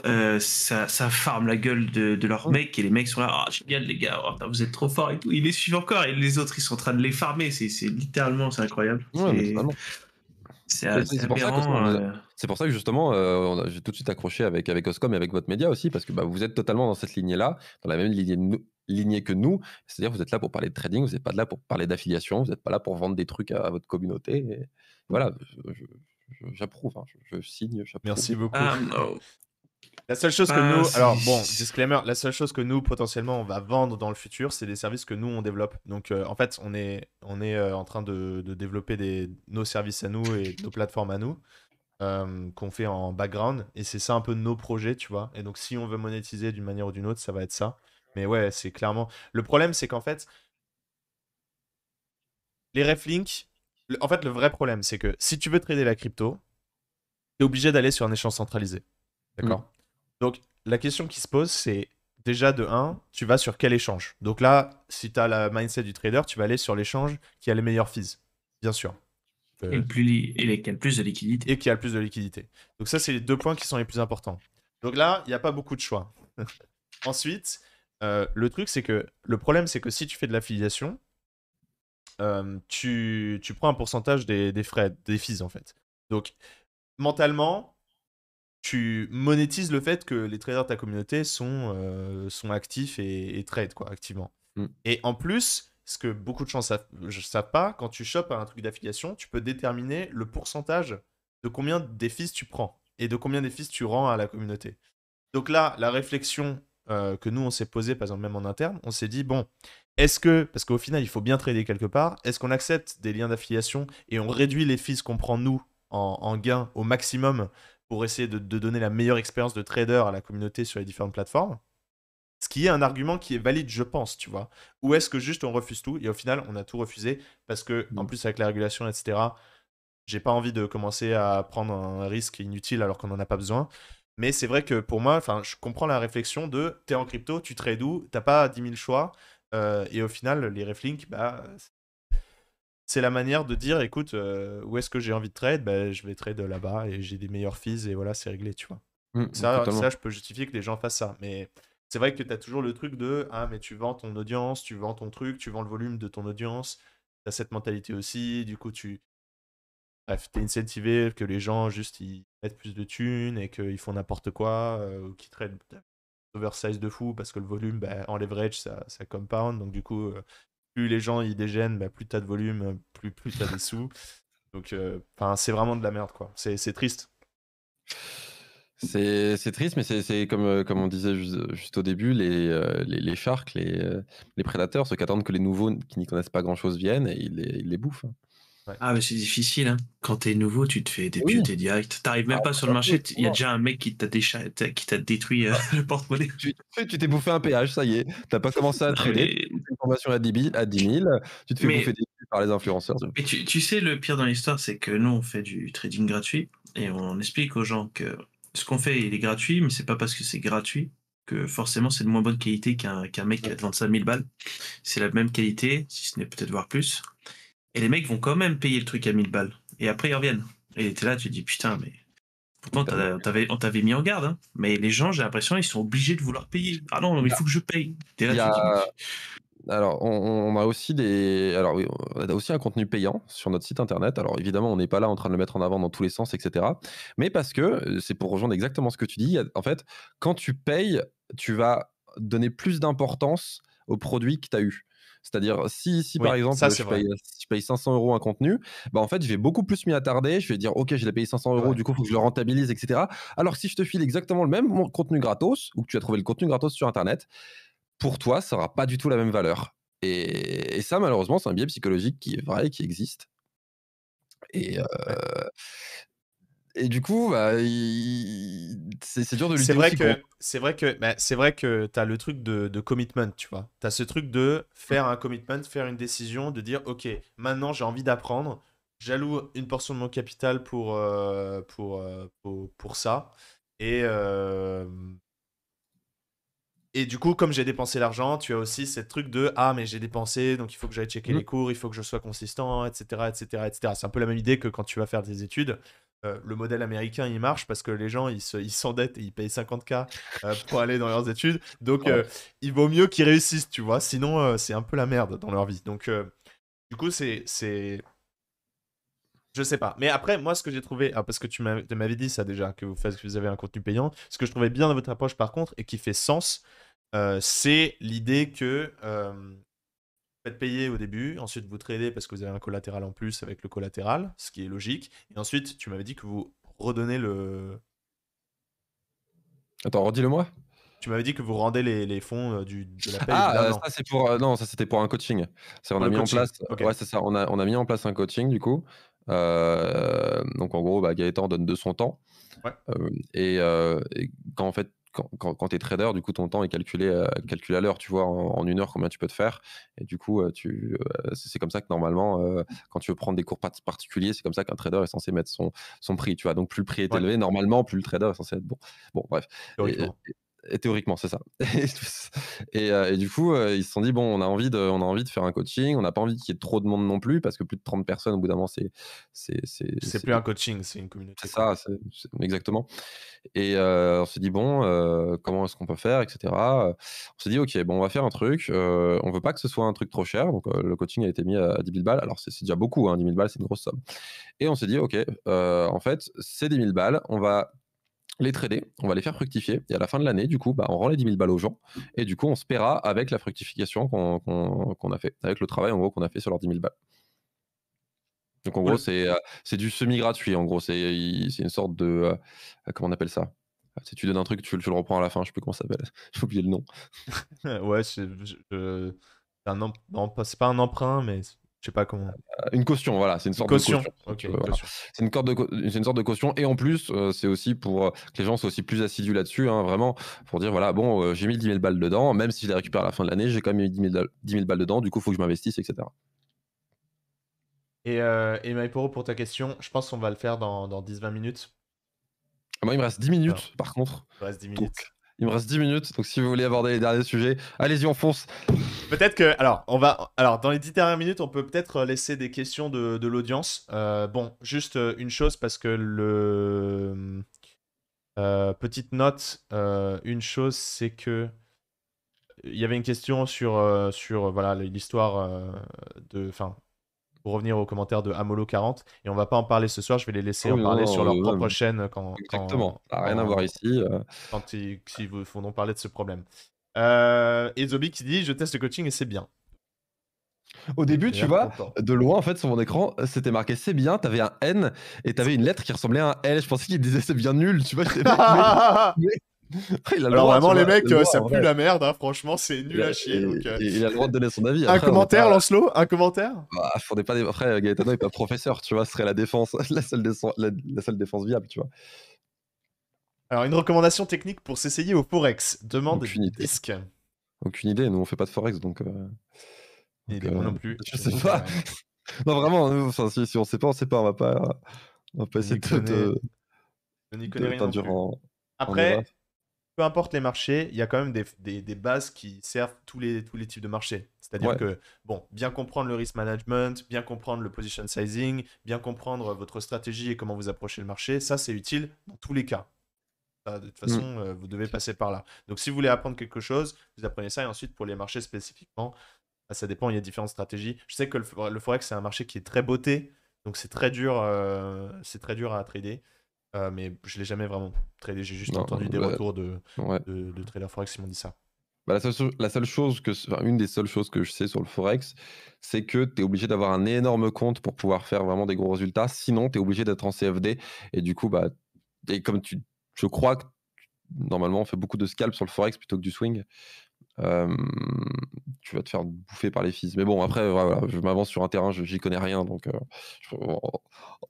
Euh, ça, ça farme la gueule de, de leurs mecs et les mecs sont là, oh, génial les gars, oh, vous êtes trop forts et tout. Ils les suivent encore et les autres ils sont en train de les farmer, c'est littéralement, c'est incroyable. c'est pour, ça que justement, euh, j'ai tout de suite accroché avec, avec Oscom et avec votre média aussi, parce que bah, vous êtes totalement dans cette lignée-là, dans la même lignée de lignée que nous. C'est-à-dire, vous êtes là pour parler de trading, vous n'êtes pas là pour parler d'affiliation, vous n'êtes pas là pour vendre des trucs à, votre communauté. voilà, j'approuve, hein, je, signe, Merci beaucoup. Ah, la seule chose que nous, ah, alors bon, disclaimer, la seule chose que nous potentiellement on va vendre dans le futur, c'est des services que nous on développe. Donc euh, en fait, on est, on est euh, en train de, développer des, nos services à nous et nos plateformes à nous euh, qu'on fait en background. Et c'est ça un peu nos projets, tu vois. Et donc si on veut monétiser d'une manière ou d'une autre, ça va être ça. Mais ouais, c'est clairement. Le problème, c'est qu'en fait, les reflinks. En fait, le vrai problème, c'est que si tu veux trader la crypto, tu es obligé d'aller sur un échange centralisé. Mmh. D'accord Donc, la question qui se pose, c'est déjà de 1, tu vas sur quel échange Donc là, si tu as la mindset du trader, tu vas aller sur l'échange qui a les meilleurs fees, bien sûr. Et, euh, plus et qui a le plus de liquidité. Et qui a le plus de liquidité. Donc ça, c'est les deux points qui sont les plus importants. Donc là, il n'y a pas beaucoup de choix. *laughs* Ensuite, euh, le truc, c'est que le problème, c'est que si tu fais de l'affiliation, euh, tu, prends un pourcentage des, des, frais, des fees en fait. Donc, mentalement, tu monétises le fait que les traders de ta communauté sont, euh, sont actifs et, et trade quoi, activement. Mm. Et en plus, ce que beaucoup de gens ne savent pas, quand tu chopes un truc d'affiliation, tu peux déterminer le pourcentage de combien des fees tu prends et de combien des fees tu rends à la communauté. Donc là, la réflexion euh, que nous on s'est posé, par exemple même en interne, on s'est dit bon, est-ce que, parce qu'au final il faut bien trader quelque part, est-ce qu'on accepte des liens d'affiliation et on réduit les fees qu'on prend nous en, gain au maximum pour essayer de, donner la meilleure expérience de trader à la communauté sur les différentes plateformes ce qui est un argument qui est valide, je pense, tu vois. Ou est-ce que juste on refuse tout et au final on a tout refusé parce que, en mm. plus, avec la régulation, etc., j'ai pas envie de commencer à prendre un risque inutile alors qu'on n'en a pas besoin. Mais c'est vrai que pour moi, enfin, je comprends la réflexion de t'es en crypto, tu trades où, t'as pas 10 000 choix. Euh, et au final, les reflinks, bah, c'est la manière de dire écoute, euh, où est-ce que j'ai envie de trade bah, Je vais trade là-bas et j'ai des meilleurs fees et voilà, c'est réglé, tu vois. Mmh, mmh, ça, je peux justifier que les gens fassent ça. Mais c'est vrai que tu as toujours le truc de ah, mais tu vends ton audience, tu vends ton truc, tu vends le volume de ton audience. Tu cette mentalité aussi. Du coup, tu. Bref, t'es incentivé que les gens, juste, mettre plus de thunes et qu'ils font n'importe quoi, euh, ou qu'ils traitent oversize de fou parce que le volume bah, en leverage ça, compound donc du coup euh, plus les gens ils dégènent bah, plus t'as de volume euh, plus plus t'as des sous donc enfin c'est vraiment de la merde quoi c'est triste c'est triste mais c'est comme, comme on disait juste, au début les, les, sharks les, les prédateurs ceux qui attendent que les nouveaux qui n'y connaissent pas grand chose viennent et ils les, bouffent hein. Ah, mais c'est difficile. Hein. Quand t'es nouveau, tu te fais débuter oui. direct. T'arrives même ah, pas sur le marché. Il y a déjà un mec qui t'a détruit euh, *laughs* le porte-monnaie. Tu t'es bouffé un péage, ça y est. T'as pas commencé à trader. Une à 10 000. Tu te fais bouffer des par les influenceurs. tu, sais, le pire dans l'histoire, c'est que nous, on fait du trading gratuit et on explique aux gens que ce qu'on fait, il est gratuit, mais c'est pas parce que c'est gratuit que forcément c'est de moins bonne qualité qu'un mec qui va te vendre balles. C'est la même qualité, si ce n'est peut-être voir plus. Et les mecs vont quand même payer le truc à 1000 balles. Et après, ils reviennent. Et t'es là, tu te dis, putain, mais. Pourtant, on t'avait mis en garde. Hein. Mais les gens, j'ai l'impression, ils sont obligés de vouloir payer. Ah non, non il faut que je paye. T'es là, Alors, on, a aussi des. Alors, oui, on a aussi un contenu payant sur notre site internet. Alors, évidemment, on n'est pas là en train de le mettre en avant dans tous les sens, etc. Mais parce que, euh, c'est pour rejoindre exactement ce que tu dis, en fait, quand tu payes, tu vas donner plus d'importance au produit que tu as eu. C'est-à-dire, si, si par exemple, je, paye, 500 euros un contenu, bah, en fait, je vais beaucoup plus m'y attarder. Je vais dire, OK, je l'ai payé 500 euros, du coup, il faut que je le rentabilise, etc. Alors si je te file exactement le même contenu gratos, ou que tu as trouvé le contenu gratos sur Internet, pour toi, ça n'aura pas du tout la même valeur. Et, ça, malheureusement, c'est un biais psychologique qui est vrai, qui existe. Et, euh, et du coup, bah, c'est dur de lutter. C'est vrai, que, vrai que c'est vrai que tu as le truc de, de commitment, tu vois. Tu as ce truc de faire un commitment, faire une décision, de dire OK, maintenant j'ai envie d'apprendre, j'alloue une portion de mon capital pour, euh, euh, pour, pour, ça. Et, euh, et du coup, comme j'ai dépensé l'argent, tu as aussi ce truc de Ah, mais j'ai dépensé, donc il faut que j'aille checker mmh. les cours, il faut que je sois consistant, etc. etc., etc. C'est un peu la même idée que quand tu vas faire des études. Euh, le modèle américain il marche parce que les gens ils s'endettent ils et ils payent 50K euh, pour aller dans leurs études. Donc euh, il vaut mieux qu'ils réussissent, tu vois. Sinon, c'est un peu la merde dans leur vie. Donc du coup, c'est. Je sais pas. Mais après, moi, ce que j'ai trouvé. Ah, parce que tu m'avais dit ça déjà, que vous, faites, que vous avez un contenu payant. Ce que je trouvais bien dans votre approche par contre et qui fait sens, c'est l'idée que faites payer au début, ensuite vous tradez parce que vous avez un collatéral en plus avec le collatéral, ce qui est logique. Et ensuite, tu m'avais dit que vous redonnez le. Attends, redis-le moi. Tu m'avais dit que vous rendez les, fonds euh, du, de la Ah, euh, ça pour euh, non, ça c'était pour un coaching. C'est on a mis en place. On a, mis en place un coaching du coup. donc en gros, bah, Gaëtan donne de son temps. et, et, quand en fait quand, tu es trader, du coup, ton temps est calculé, euh, calculé à l'heure. Tu vois en, une heure combien tu peux te faire. Et du coup, euh, tu, euh, c'est comme ça que normalement, quand tu veux prendre des cours particuliers, c'est comme ça qu'un trader est censé mettre son, son prix. Tu vois. Donc, plus le prix est élevé, normalement, plus le trader est censé être bon. Bon, bref théoriquement, c'est ça. *laughs* Euh, et, du coup, euh, ils se sont dit bon, on a envie de, on a envie de faire un coaching. On n'a pas envie qu'il y ait trop de monde non plus, parce que plus de 30 personnes, au bout d'un moment, c'est c'est plus un coaching, c'est une communauté. C'est ça, exactement. Et euh, on s'est dit bon, comment est-ce qu'on peut faire, etc. On s'est dit ok, bon, on va faire un truc. on veut pas que ce soit un truc trop cher, donc le coaching a été mis à 10 000 balles. Alors c'est déjà beaucoup, hein, 10 000 balles, c'est une grosse somme. Et on s'est dit ok, en fait, c'est 10 000 balles, on va les trader, on va les faire fructifier. Et à la fin de l'année, du coup, bah, on rend les 10 000 balles aux gens. Et du coup, on se paiera avec la fructification qu'on a fait, avec le travail en gros qu'on a fait sur leurs 10 000 balles. Donc en gros, euh, c'est du semi-gratuit. En gros, c'est une sorte de. Euh, comment on appelle ça Si tu donnes un truc, tu, tu, le reprends à la fin. Je sais plus comment ça s'appelle. *laughs* J'ai oublié le nom. *laughs* ouais, c'est euh, un, pas un emprunt, mais je sais pas comment. Une caution, voilà, c'est une sorte de caution. C'est une, sorte de caution. Et en plus, euh, c'est aussi pour euh, que les gens soient aussi plus assidus là-dessus, hein, vraiment, pour dire voilà, bon, euh, j'ai mis 10 000 balles dedans, même si je les récupère à la fin de l'année, j'ai quand même mis 10 000, balles dedans, du coup, il faut que je m'investisse, etc. Et, et Maiporo, pour ta question, je pense qu'on va le faire dans, 10-20 minutes. Ah, moi, il me reste 10 minutes, par contre. Il me reste 10 minutes. Il me reste 10 minutes, donc si vous voulez aborder les derniers sujets, allez-y, on fonce. Peut-être que, alors, on va, alors, dans les 10 dernières minutes, on peut peut-être laisser des questions de, l'audience. Euh, bon, juste euh, une chose, parce que le. Euh, petite note, une chose, c'est que. Il y avait une question sur, sur voilà, l'histoire de. Enfin, pour revenir aux commentaires de Amolo40. Et on va pas en parler ce soir, je vais les laisser en parler sur leur propre chaîne quand. Exactement, quand, rien à voir ici. Euh. Quand ils, vont parler de ce problème. Euh, et Zobi qui dit Je teste le coaching et c'est bien. Au début, tu vois, de loin, en fait, sur mon écran, c'était marqué c'est bien, t'avais un N et t'avais une lettre qui ressemblait à un L. Je pensais qu'il disait c'est bien nul, tu vois. *laughs* *laughs* Alors vraiment, les mecs, ça euh, pue la merde, hein, franchement, c'est nul à chier. Il, donc, euh. il, a le droit de donner son avis. un commentaire, Lancelot Un commentaire bah, pas... Après, euh, Gaetano est pas professeur, tu vois, ce serait la, défense, *laughs* la, seule défense, la, seule défense viable, tu vois. Alors, une recommandation technique pour s'essayer au Forex Demande Aucune idée. Aucune idée, nous on fait pas de Forex donc. Eh ben, non plus. *laughs* Je sais pas. non, vraiment, si, on sait pas, on sait pas, on va pas, on va pas essayer de. Connaît... de... On Après, peu importe les marchés, il y a quand même des, bases qui servent tous les, tous les types de marchés. C'est-à-dire que, bon, bien comprendre le risk management, bien comprendre le position sizing, bien comprendre euh, votre stratégie et comment vous approchez le marché, ça, c'est utile dans tous les cas. Bah, de toute mm. façon, euh, vous devez passer par là. Donc, si vous voulez apprendre quelque chose, vous apprenez ça. Et ensuite, pour les marchés spécifiquement, bah, ça dépend, il y a différentes stratégies. Je sais que le, Forex, c'est un marché qui est très beauté, donc c'est très dur, euh, c'est très dur à trader. Euh, mais je l'ai jamais vraiment tradé. J'ai juste entendu des bah, retours de, traders Forex qui m'ont dit ça. Bah, la, seule, chose que, une des seules choses que je sais sur le Forex, c'est que tu es obligé d'avoir un énorme compte pour pouvoir faire vraiment des gros résultats. Sinon, tu es obligé d'être en CFD. Et du coup, bah, et comme tu, je crois que normalement, on fait beaucoup de scalps sur le Forex plutôt que du swing tu vas te faire bouffer par les fils. Mais bon, après, voilà, je m'avance sur un terrain, j'y connais rien, donc je,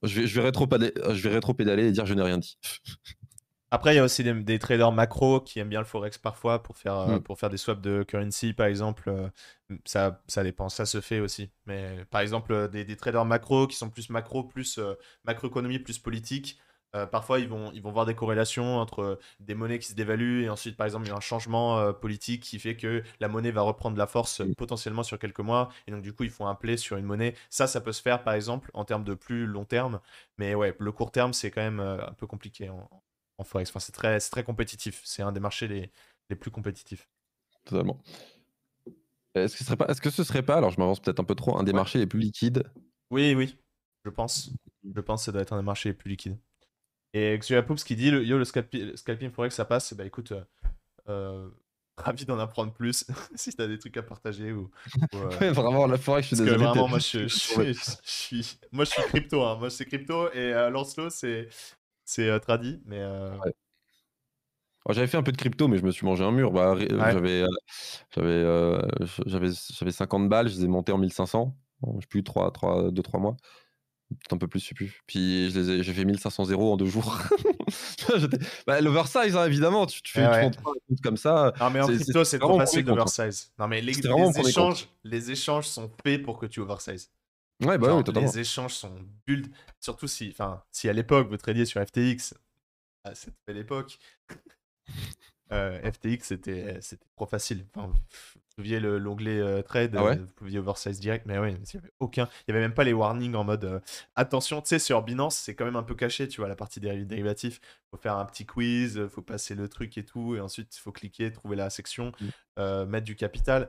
je, vais, je, euh, rétro-pédaler, vais et dire je n'ai rien dit. Après, il y a aussi des, traders macro qui aiment bien le forex parfois pour faire, euh, hmm. pour faire des swaps de currency, par exemple. Euh, ça, ça dépend, ça se fait aussi. Mais par exemple, des, des traders macro qui sont plus macro, plus macroéconomie, plus politique, euh, parfois, ils vont, ils vont voir des corrélations entre euh, des monnaies qui se dévaluent et ensuite, par exemple, il y a un changement euh, politique qui fait que la monnaie va reprendre la force mm. potentiellement sur quelques mois. Et donc, du coup, ils font un play sur une monnaie. Ça, ça peut se faire, par exemple, en termes de plus long terme. Mais ouais, le court terme, c'est quand même un peu compliqué en, Forex. c'est très, très compétitif. C'est un des marchés les, plus compétitifs. Totalement. Est-ce que, ce serait pas, serait pas, alors je m'avance peut-être un peu trop, un des marchés les plus liquides Oui, oui, je pense. Je pense que ça doit être un des marchés les plus liquides. Et Xuapoops qui dit le, Yo, le scalping, faudrait forex, ça passe. Bah écoute, euh, euh, *laughs* ravi d'en apprendre plus *laughs* si t'as des trucs à partager ou. Euh, *laughs* vraiment, la forex, je suis Vraiment, moi je, suis, moi, je suis crypto. Hein. Moi, c'est crypto et Lancelot, c'est tradit. Mais. Oh, j'avais fait un peu de crypto, mais je me suis mangé un mur. Bah, J'avais 50 balles, je les ai montées en 1500. je je sais plus, 3, 2, 3 mois t'en peux plus, je sais plus. Puis j'ai fait 1500 euros en deux jours. *laughs* bah, l'oversize, hein, évidemment, tu, fais eh comme ça. Non, mais en c'est trop facile d'oversize. Non, mais les, échanges, les échanges sont payés pour que tu oversize. Ouais, bah oui, totalement. Les échanges sont build. Surtout si, enfin si à l'époque vous tradiez sur FTX, à ah, cette belle époque, *laughs* euh, FTX c'était trop facile. Enfin, l'onglet euh, trade, ah euh, vous pouviez oversize direct, mais oui, il n'y avait aucun. Il n'y avait même pas les warnings en mode euh, attention, tu sais, sur Binance, c'est quand même un peu caché, tu vois, la partie dérivatif Il faut faire un petit quiz, faut passer le truc et tout, et ensuite, il faut cliquer, trouver la section, mm. mettre du capital.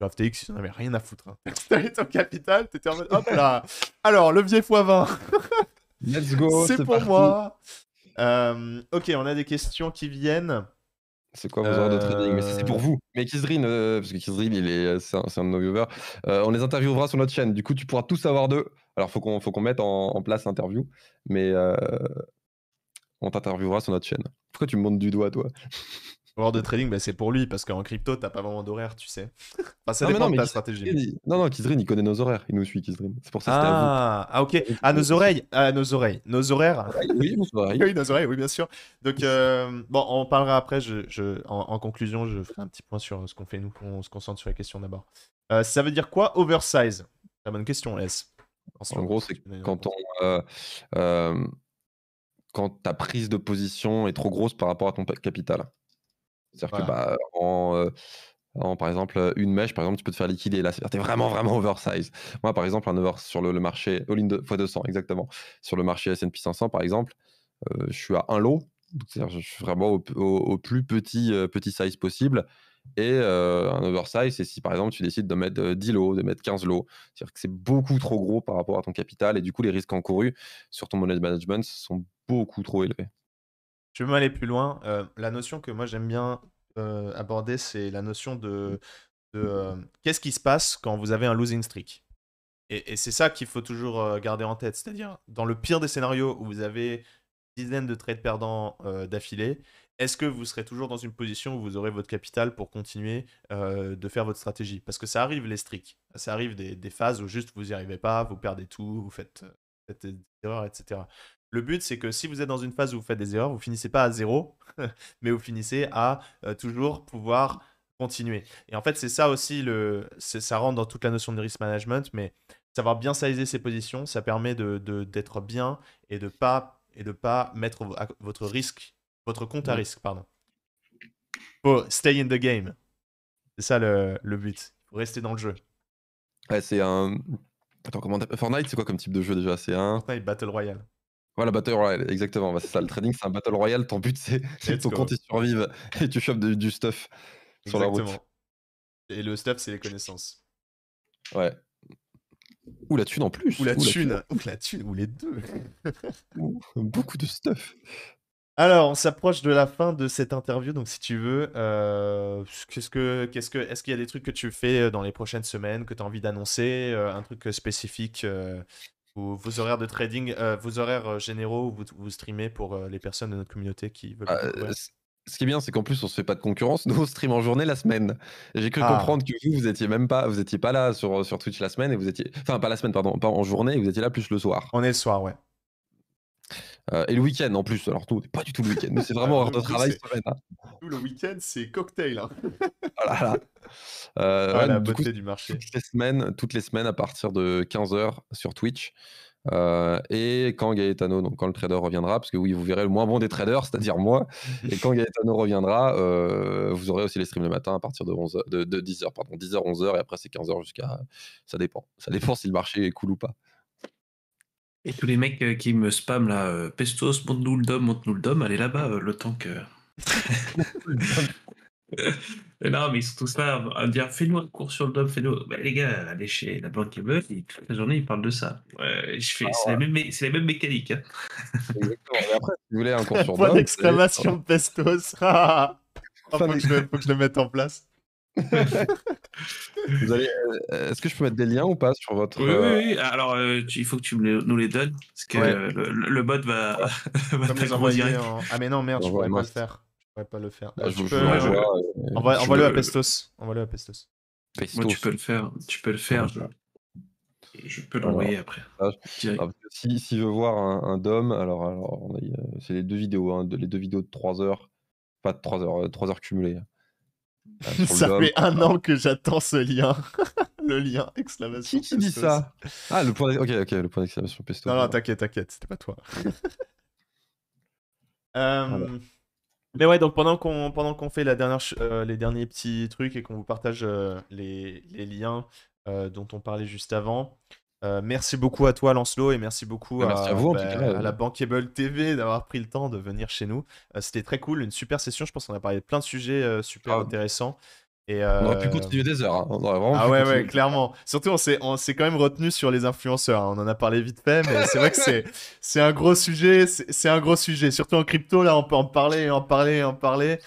Sur FTX, ils n'en rien à foutre. Hein. *laughs* ton capital, en hop là, alors levier x20. Let's go, *laughs* c'est pour moi. ok, on a des questions qui viennent. C'est quoi vos horaires de trading Mais c'est pour euh. vous. Mais Kizrin, euh, parce que Kizrin, il est, euh, c'est un, de nos viewers. on les interviewera sur notre chaîne. Du coup, tu pourras tout savoir d'eux. Alors, faut qu'on, faut qu'on mette en, en place l'interview, mais on t'interviewera sur notre chaîne. Pourquoi tu me montes du doigt, toi L'heure de trading, bah, c'est pour lui, parce qu'en crypto, t'as pas vraiment d'horaire, tu sais. *laughs* enfin, ça dépend ta stratégie. Non, non, Kizrin, il connaît nos horaires, il nous suit, Kizrin. C'est pour ça que ah, ah, ok. À nos oreilles. À nos oreilles. Nos horaires. Oui, nos oreilles. *laughs* oui, nos oreilles, oui, bien sûr. Donc, euh, bon, on parlera après. Je, En, conclusion, je ferai un petit point sur ce qu'on fait, nous, qu'on se concentre sur la question d'abord. Euh, ça veut dire quoi, oversize La bonne question, S. En, gros, c'est quand on. Euh, quand ta prise de position est trop grosse par rapport à ton capital. C'est-à-dire que, bah, en, par exemple, une mèche, par exemple, tu peux te faire liquider. Là, c'est vraiment, vraiment oversize. Moi, par exemple, un over sur le, marché, all x200, exactement. Sur le marché SP 500, par exemple, je suis à un lot. C'est-à-dire, je suis vraiment au, plus petit, petit size possible. Et un oversize, c'est si par exemple tu décides de mettre 10 lots, de mettre 15 lots. C'est-à-dire que c'est beaucoup trop gros par rapport à ton capital et du coup les risques encourus sur ton money management sont beaucoup trop élevés. Je vais même aller plus loin. Euh, la notion que moi j'aime bien euh, aborder, c'est la notion de, euh, qu'est-ce qui se passe quand vous avez un losing streak. Et, c'est ça qu'il faut toujours garder en tête. C'est-à-dire, dans le pire des scénarios où vous avez dizaines de trades perdants d'affilée, est-ce que vous serez toujours dans une position où vous aurez votre capital pour continuer de faire votre stratégie Parce que ça arrive les streaks, ça arrive des, phases où juste vous n'y arrivez pas, vous perdez tout, vous faites, des erreurs, etc. Le but, c'est que si vous êtes dans une phase où vous faites des erreurs, vous finissez pas à zéro, *laughs* mais vous finissez à euh, toujours pouvoir continuer. Et en fait, c'est ça aussi, le, ça rentre dans toute la notion de risk management, mais savoir bien saliser ses positions, ça permet d'être de, d'être bien et de pas et de pas mettre votre risque, votre compte à mmh. risque, pardon. Faut stay in the game. C'est ça le, le but. Faut rester dans le jeu. Ouais, c'est un. Attends, comment Fortnite, c'est quoi comme type de jeu déjà C'est un. Fortnite Battle Royale. Voilà, Battle Royale, exactement. Bah, c'est ça, le trading, c'est un Battle Royale. Ton but, c'est que *laughs* ton compte survive et tu chopes du, stuff sur la route. Et le stuff, c'est les connaissances. Ouais. Ou la thune en plus. Ou la, thune. Ou la thune. Ou les deux. *laughs* Beaucoup de stuff. Alors, on s'approche de la fin de cette interview, donc si tu veux, euh, qu'est-ce que, que, est-ce qu'il y a des trucs que tu fais euh, dans les prochaines semaines que tu as envie d'annoncer, euh, un truc spécifique vos, vos horaires de trading, euh, vos horaires euh, généraux où vous, vous streamez pour euh, les personnes de notre communauté qui veulent. Bah, ce qui est bien, c'est qu'en plus, on se fait pas de concurrence. Nous, on stream en journée la semaine. J'ai cru ah. comprendre que vous, vous étiez même pas, vous étiez pas là sur, sur Twitch la semaine et vous étiez, enfin, pas la semaine, pardon, pas en journée, et vous étiez là plus le soir. On est le soir, ouais. Euh, et le week-end en plus, alors tout, pas du tout le week-end, mais c'est vraiment hors ah, de travail semaine. Hein. Tout le week-end, c'est cocktail. voilà, hein. ah *laughs* euh, ah, la beauté du marché. Toutes les, semaines, toutes les semaines à partir de 15h sur Twitch. Euh, et quand Gaetano, donc quand le trader reviendra, parce que oui, vous verrez le moins bon des traders, c'est-à-dire moi, *laughs* et quand Gaetano reviendra, vous aurez aussi les streams le matin à partir de, 11 10h, pardon, 10h, 11h, et après c'est 15h jusqu'à. Ça dépend. Ça dépend si le marché est cool ou pas. Et tous les mecs euh, qui me spamment là, euh, Pestos, monte-nous le dom, monte-nous le dom, allez là-bas, euh, le temps *laughs* que. non, mais ils sont tous là à me dire fais-nous un cours sur le dom, fais-nous. les gars, allez chez la banque Meuf, toute la journée, ils parlent de ça. je fais, ah c'est, les la même, mécanique. Hein. après, si vous voulez un cours *laughs* sur *laughs* ah, le d'exclamation Pestos. faut que je le mette en place. *laughs* Euh, est-ce que je peux mettre des liens ou pas sur votre. Oui, oui, euh, Alors, euh, il faut que tu nous les donnes. Parce que le, bot va. *laughs* va les envoyer Ah, mais non, merde, je pourrais pas le faire. Je pourrais pas le faire. Bah, Envoie-le à Pestos. Envoie-le à Pestos. Moi, tu peux le faire. Tu peux le faire. Je... peux l'envoyer après. si, si, voir un, DOM, alors, alors c'est les deux vidéos, hein, les deux vidéos de 3 heures, pas de 3 heures, 3 heures cumulées. Ah, *laughs* ça fait un an que j'attends ce lien. *laughs* le lien, exclamation. Qui, qui dit ça Ah, le point, ok, ok, le point d'exclamation pesto. Non, non, t'inquiète, t'inquiète, c'était pas toi. *laughs* Euh, ah, mais ouais, donc pendant qu'on pendant qu'on fait euh, les derniers petits trucs et qu'on vous partage euh, les, les, liens dont on parlait juste avant, euh, merci beaucoup à toi, Lancelot, et merci beaucoup bah, à, bah, à la Bankable TV d'avoir pris le temps de venir chez nous. Euh, c'était très cool, une super session. Je pense qu'on a parlé de plein de sujets euh, super ah. intéressants. Et, On aurait pu continuer des heures. Hein. On aurait vraiment ah ouais, ouais, clairement. Surtout, on s'est quand même retenu sur les influenceurs. Hein. On en a parlé vite fait, mais c'est vrai que c'est *laughs* un gros sujet. C'est un gros sujet. Surtout en crypto, là, on peut en parler, en parler, en parler.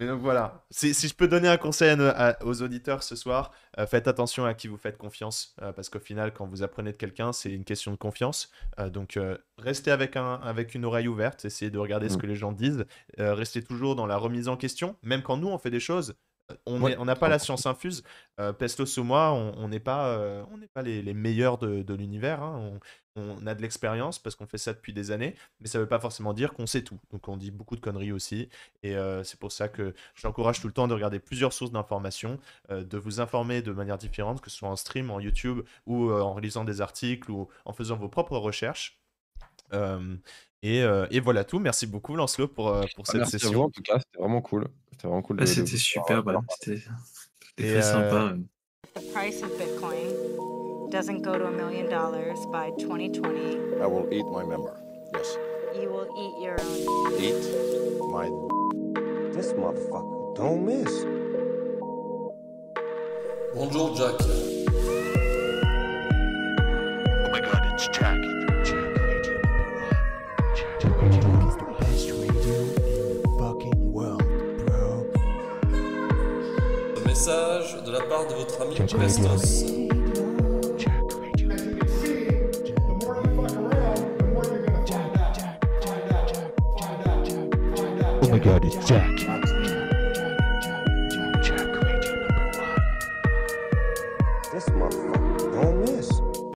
Mais donc voilà, si, je peux donner un conseil aux auditeurs ce soir, euh, faites attention à qui vous faites confiance, euh, parce qu'au final, quand vous apprenez de quelqu'un, c'est une question de confiance. Euh, donc restez avec, un, avec une oreille ouverte, essayez de regarder ce mm. que les gens disent, restez toujours dans la remise en question, même quand nous on fait des choses, on n'a pas la science infuse. Euh, Pestos ou moi, on n'est pas, euh, pas les, meilleurs de, l'univers. Hein. On, a de l'expérience parce qu'on fait ça depuis des années, mais ça ne veut pas forcément dire qu'on sait tout. Donc on dit beaucoup de conneries aussi. Et euh, c'est pour ça que j'encourage tout le temps de regarder plusieurs sources d'informations, de vous informer de manière différente, que ce soit en stream, en YouTube, ou en lisant des articles, ou en faisant vos propres recherches et, et, voilà tout. Merci beaucoup, Lancelot, pour, pour ah, cette merci session. À vous, en tout cas, c'était vraiment cool. C'était vraiment cool. Bah, c'était super. Bah, c'était très sympa. The price of Bitcoin doesn't go to a million dollars by 2020. I will eat my member. Yes. You will eat your own. Eat my. This motherfucker don't miss. Bonjour, Jack. Oh my god, it's Jack. message de la part de votre ami Bastos. Oh my god, it's Jack.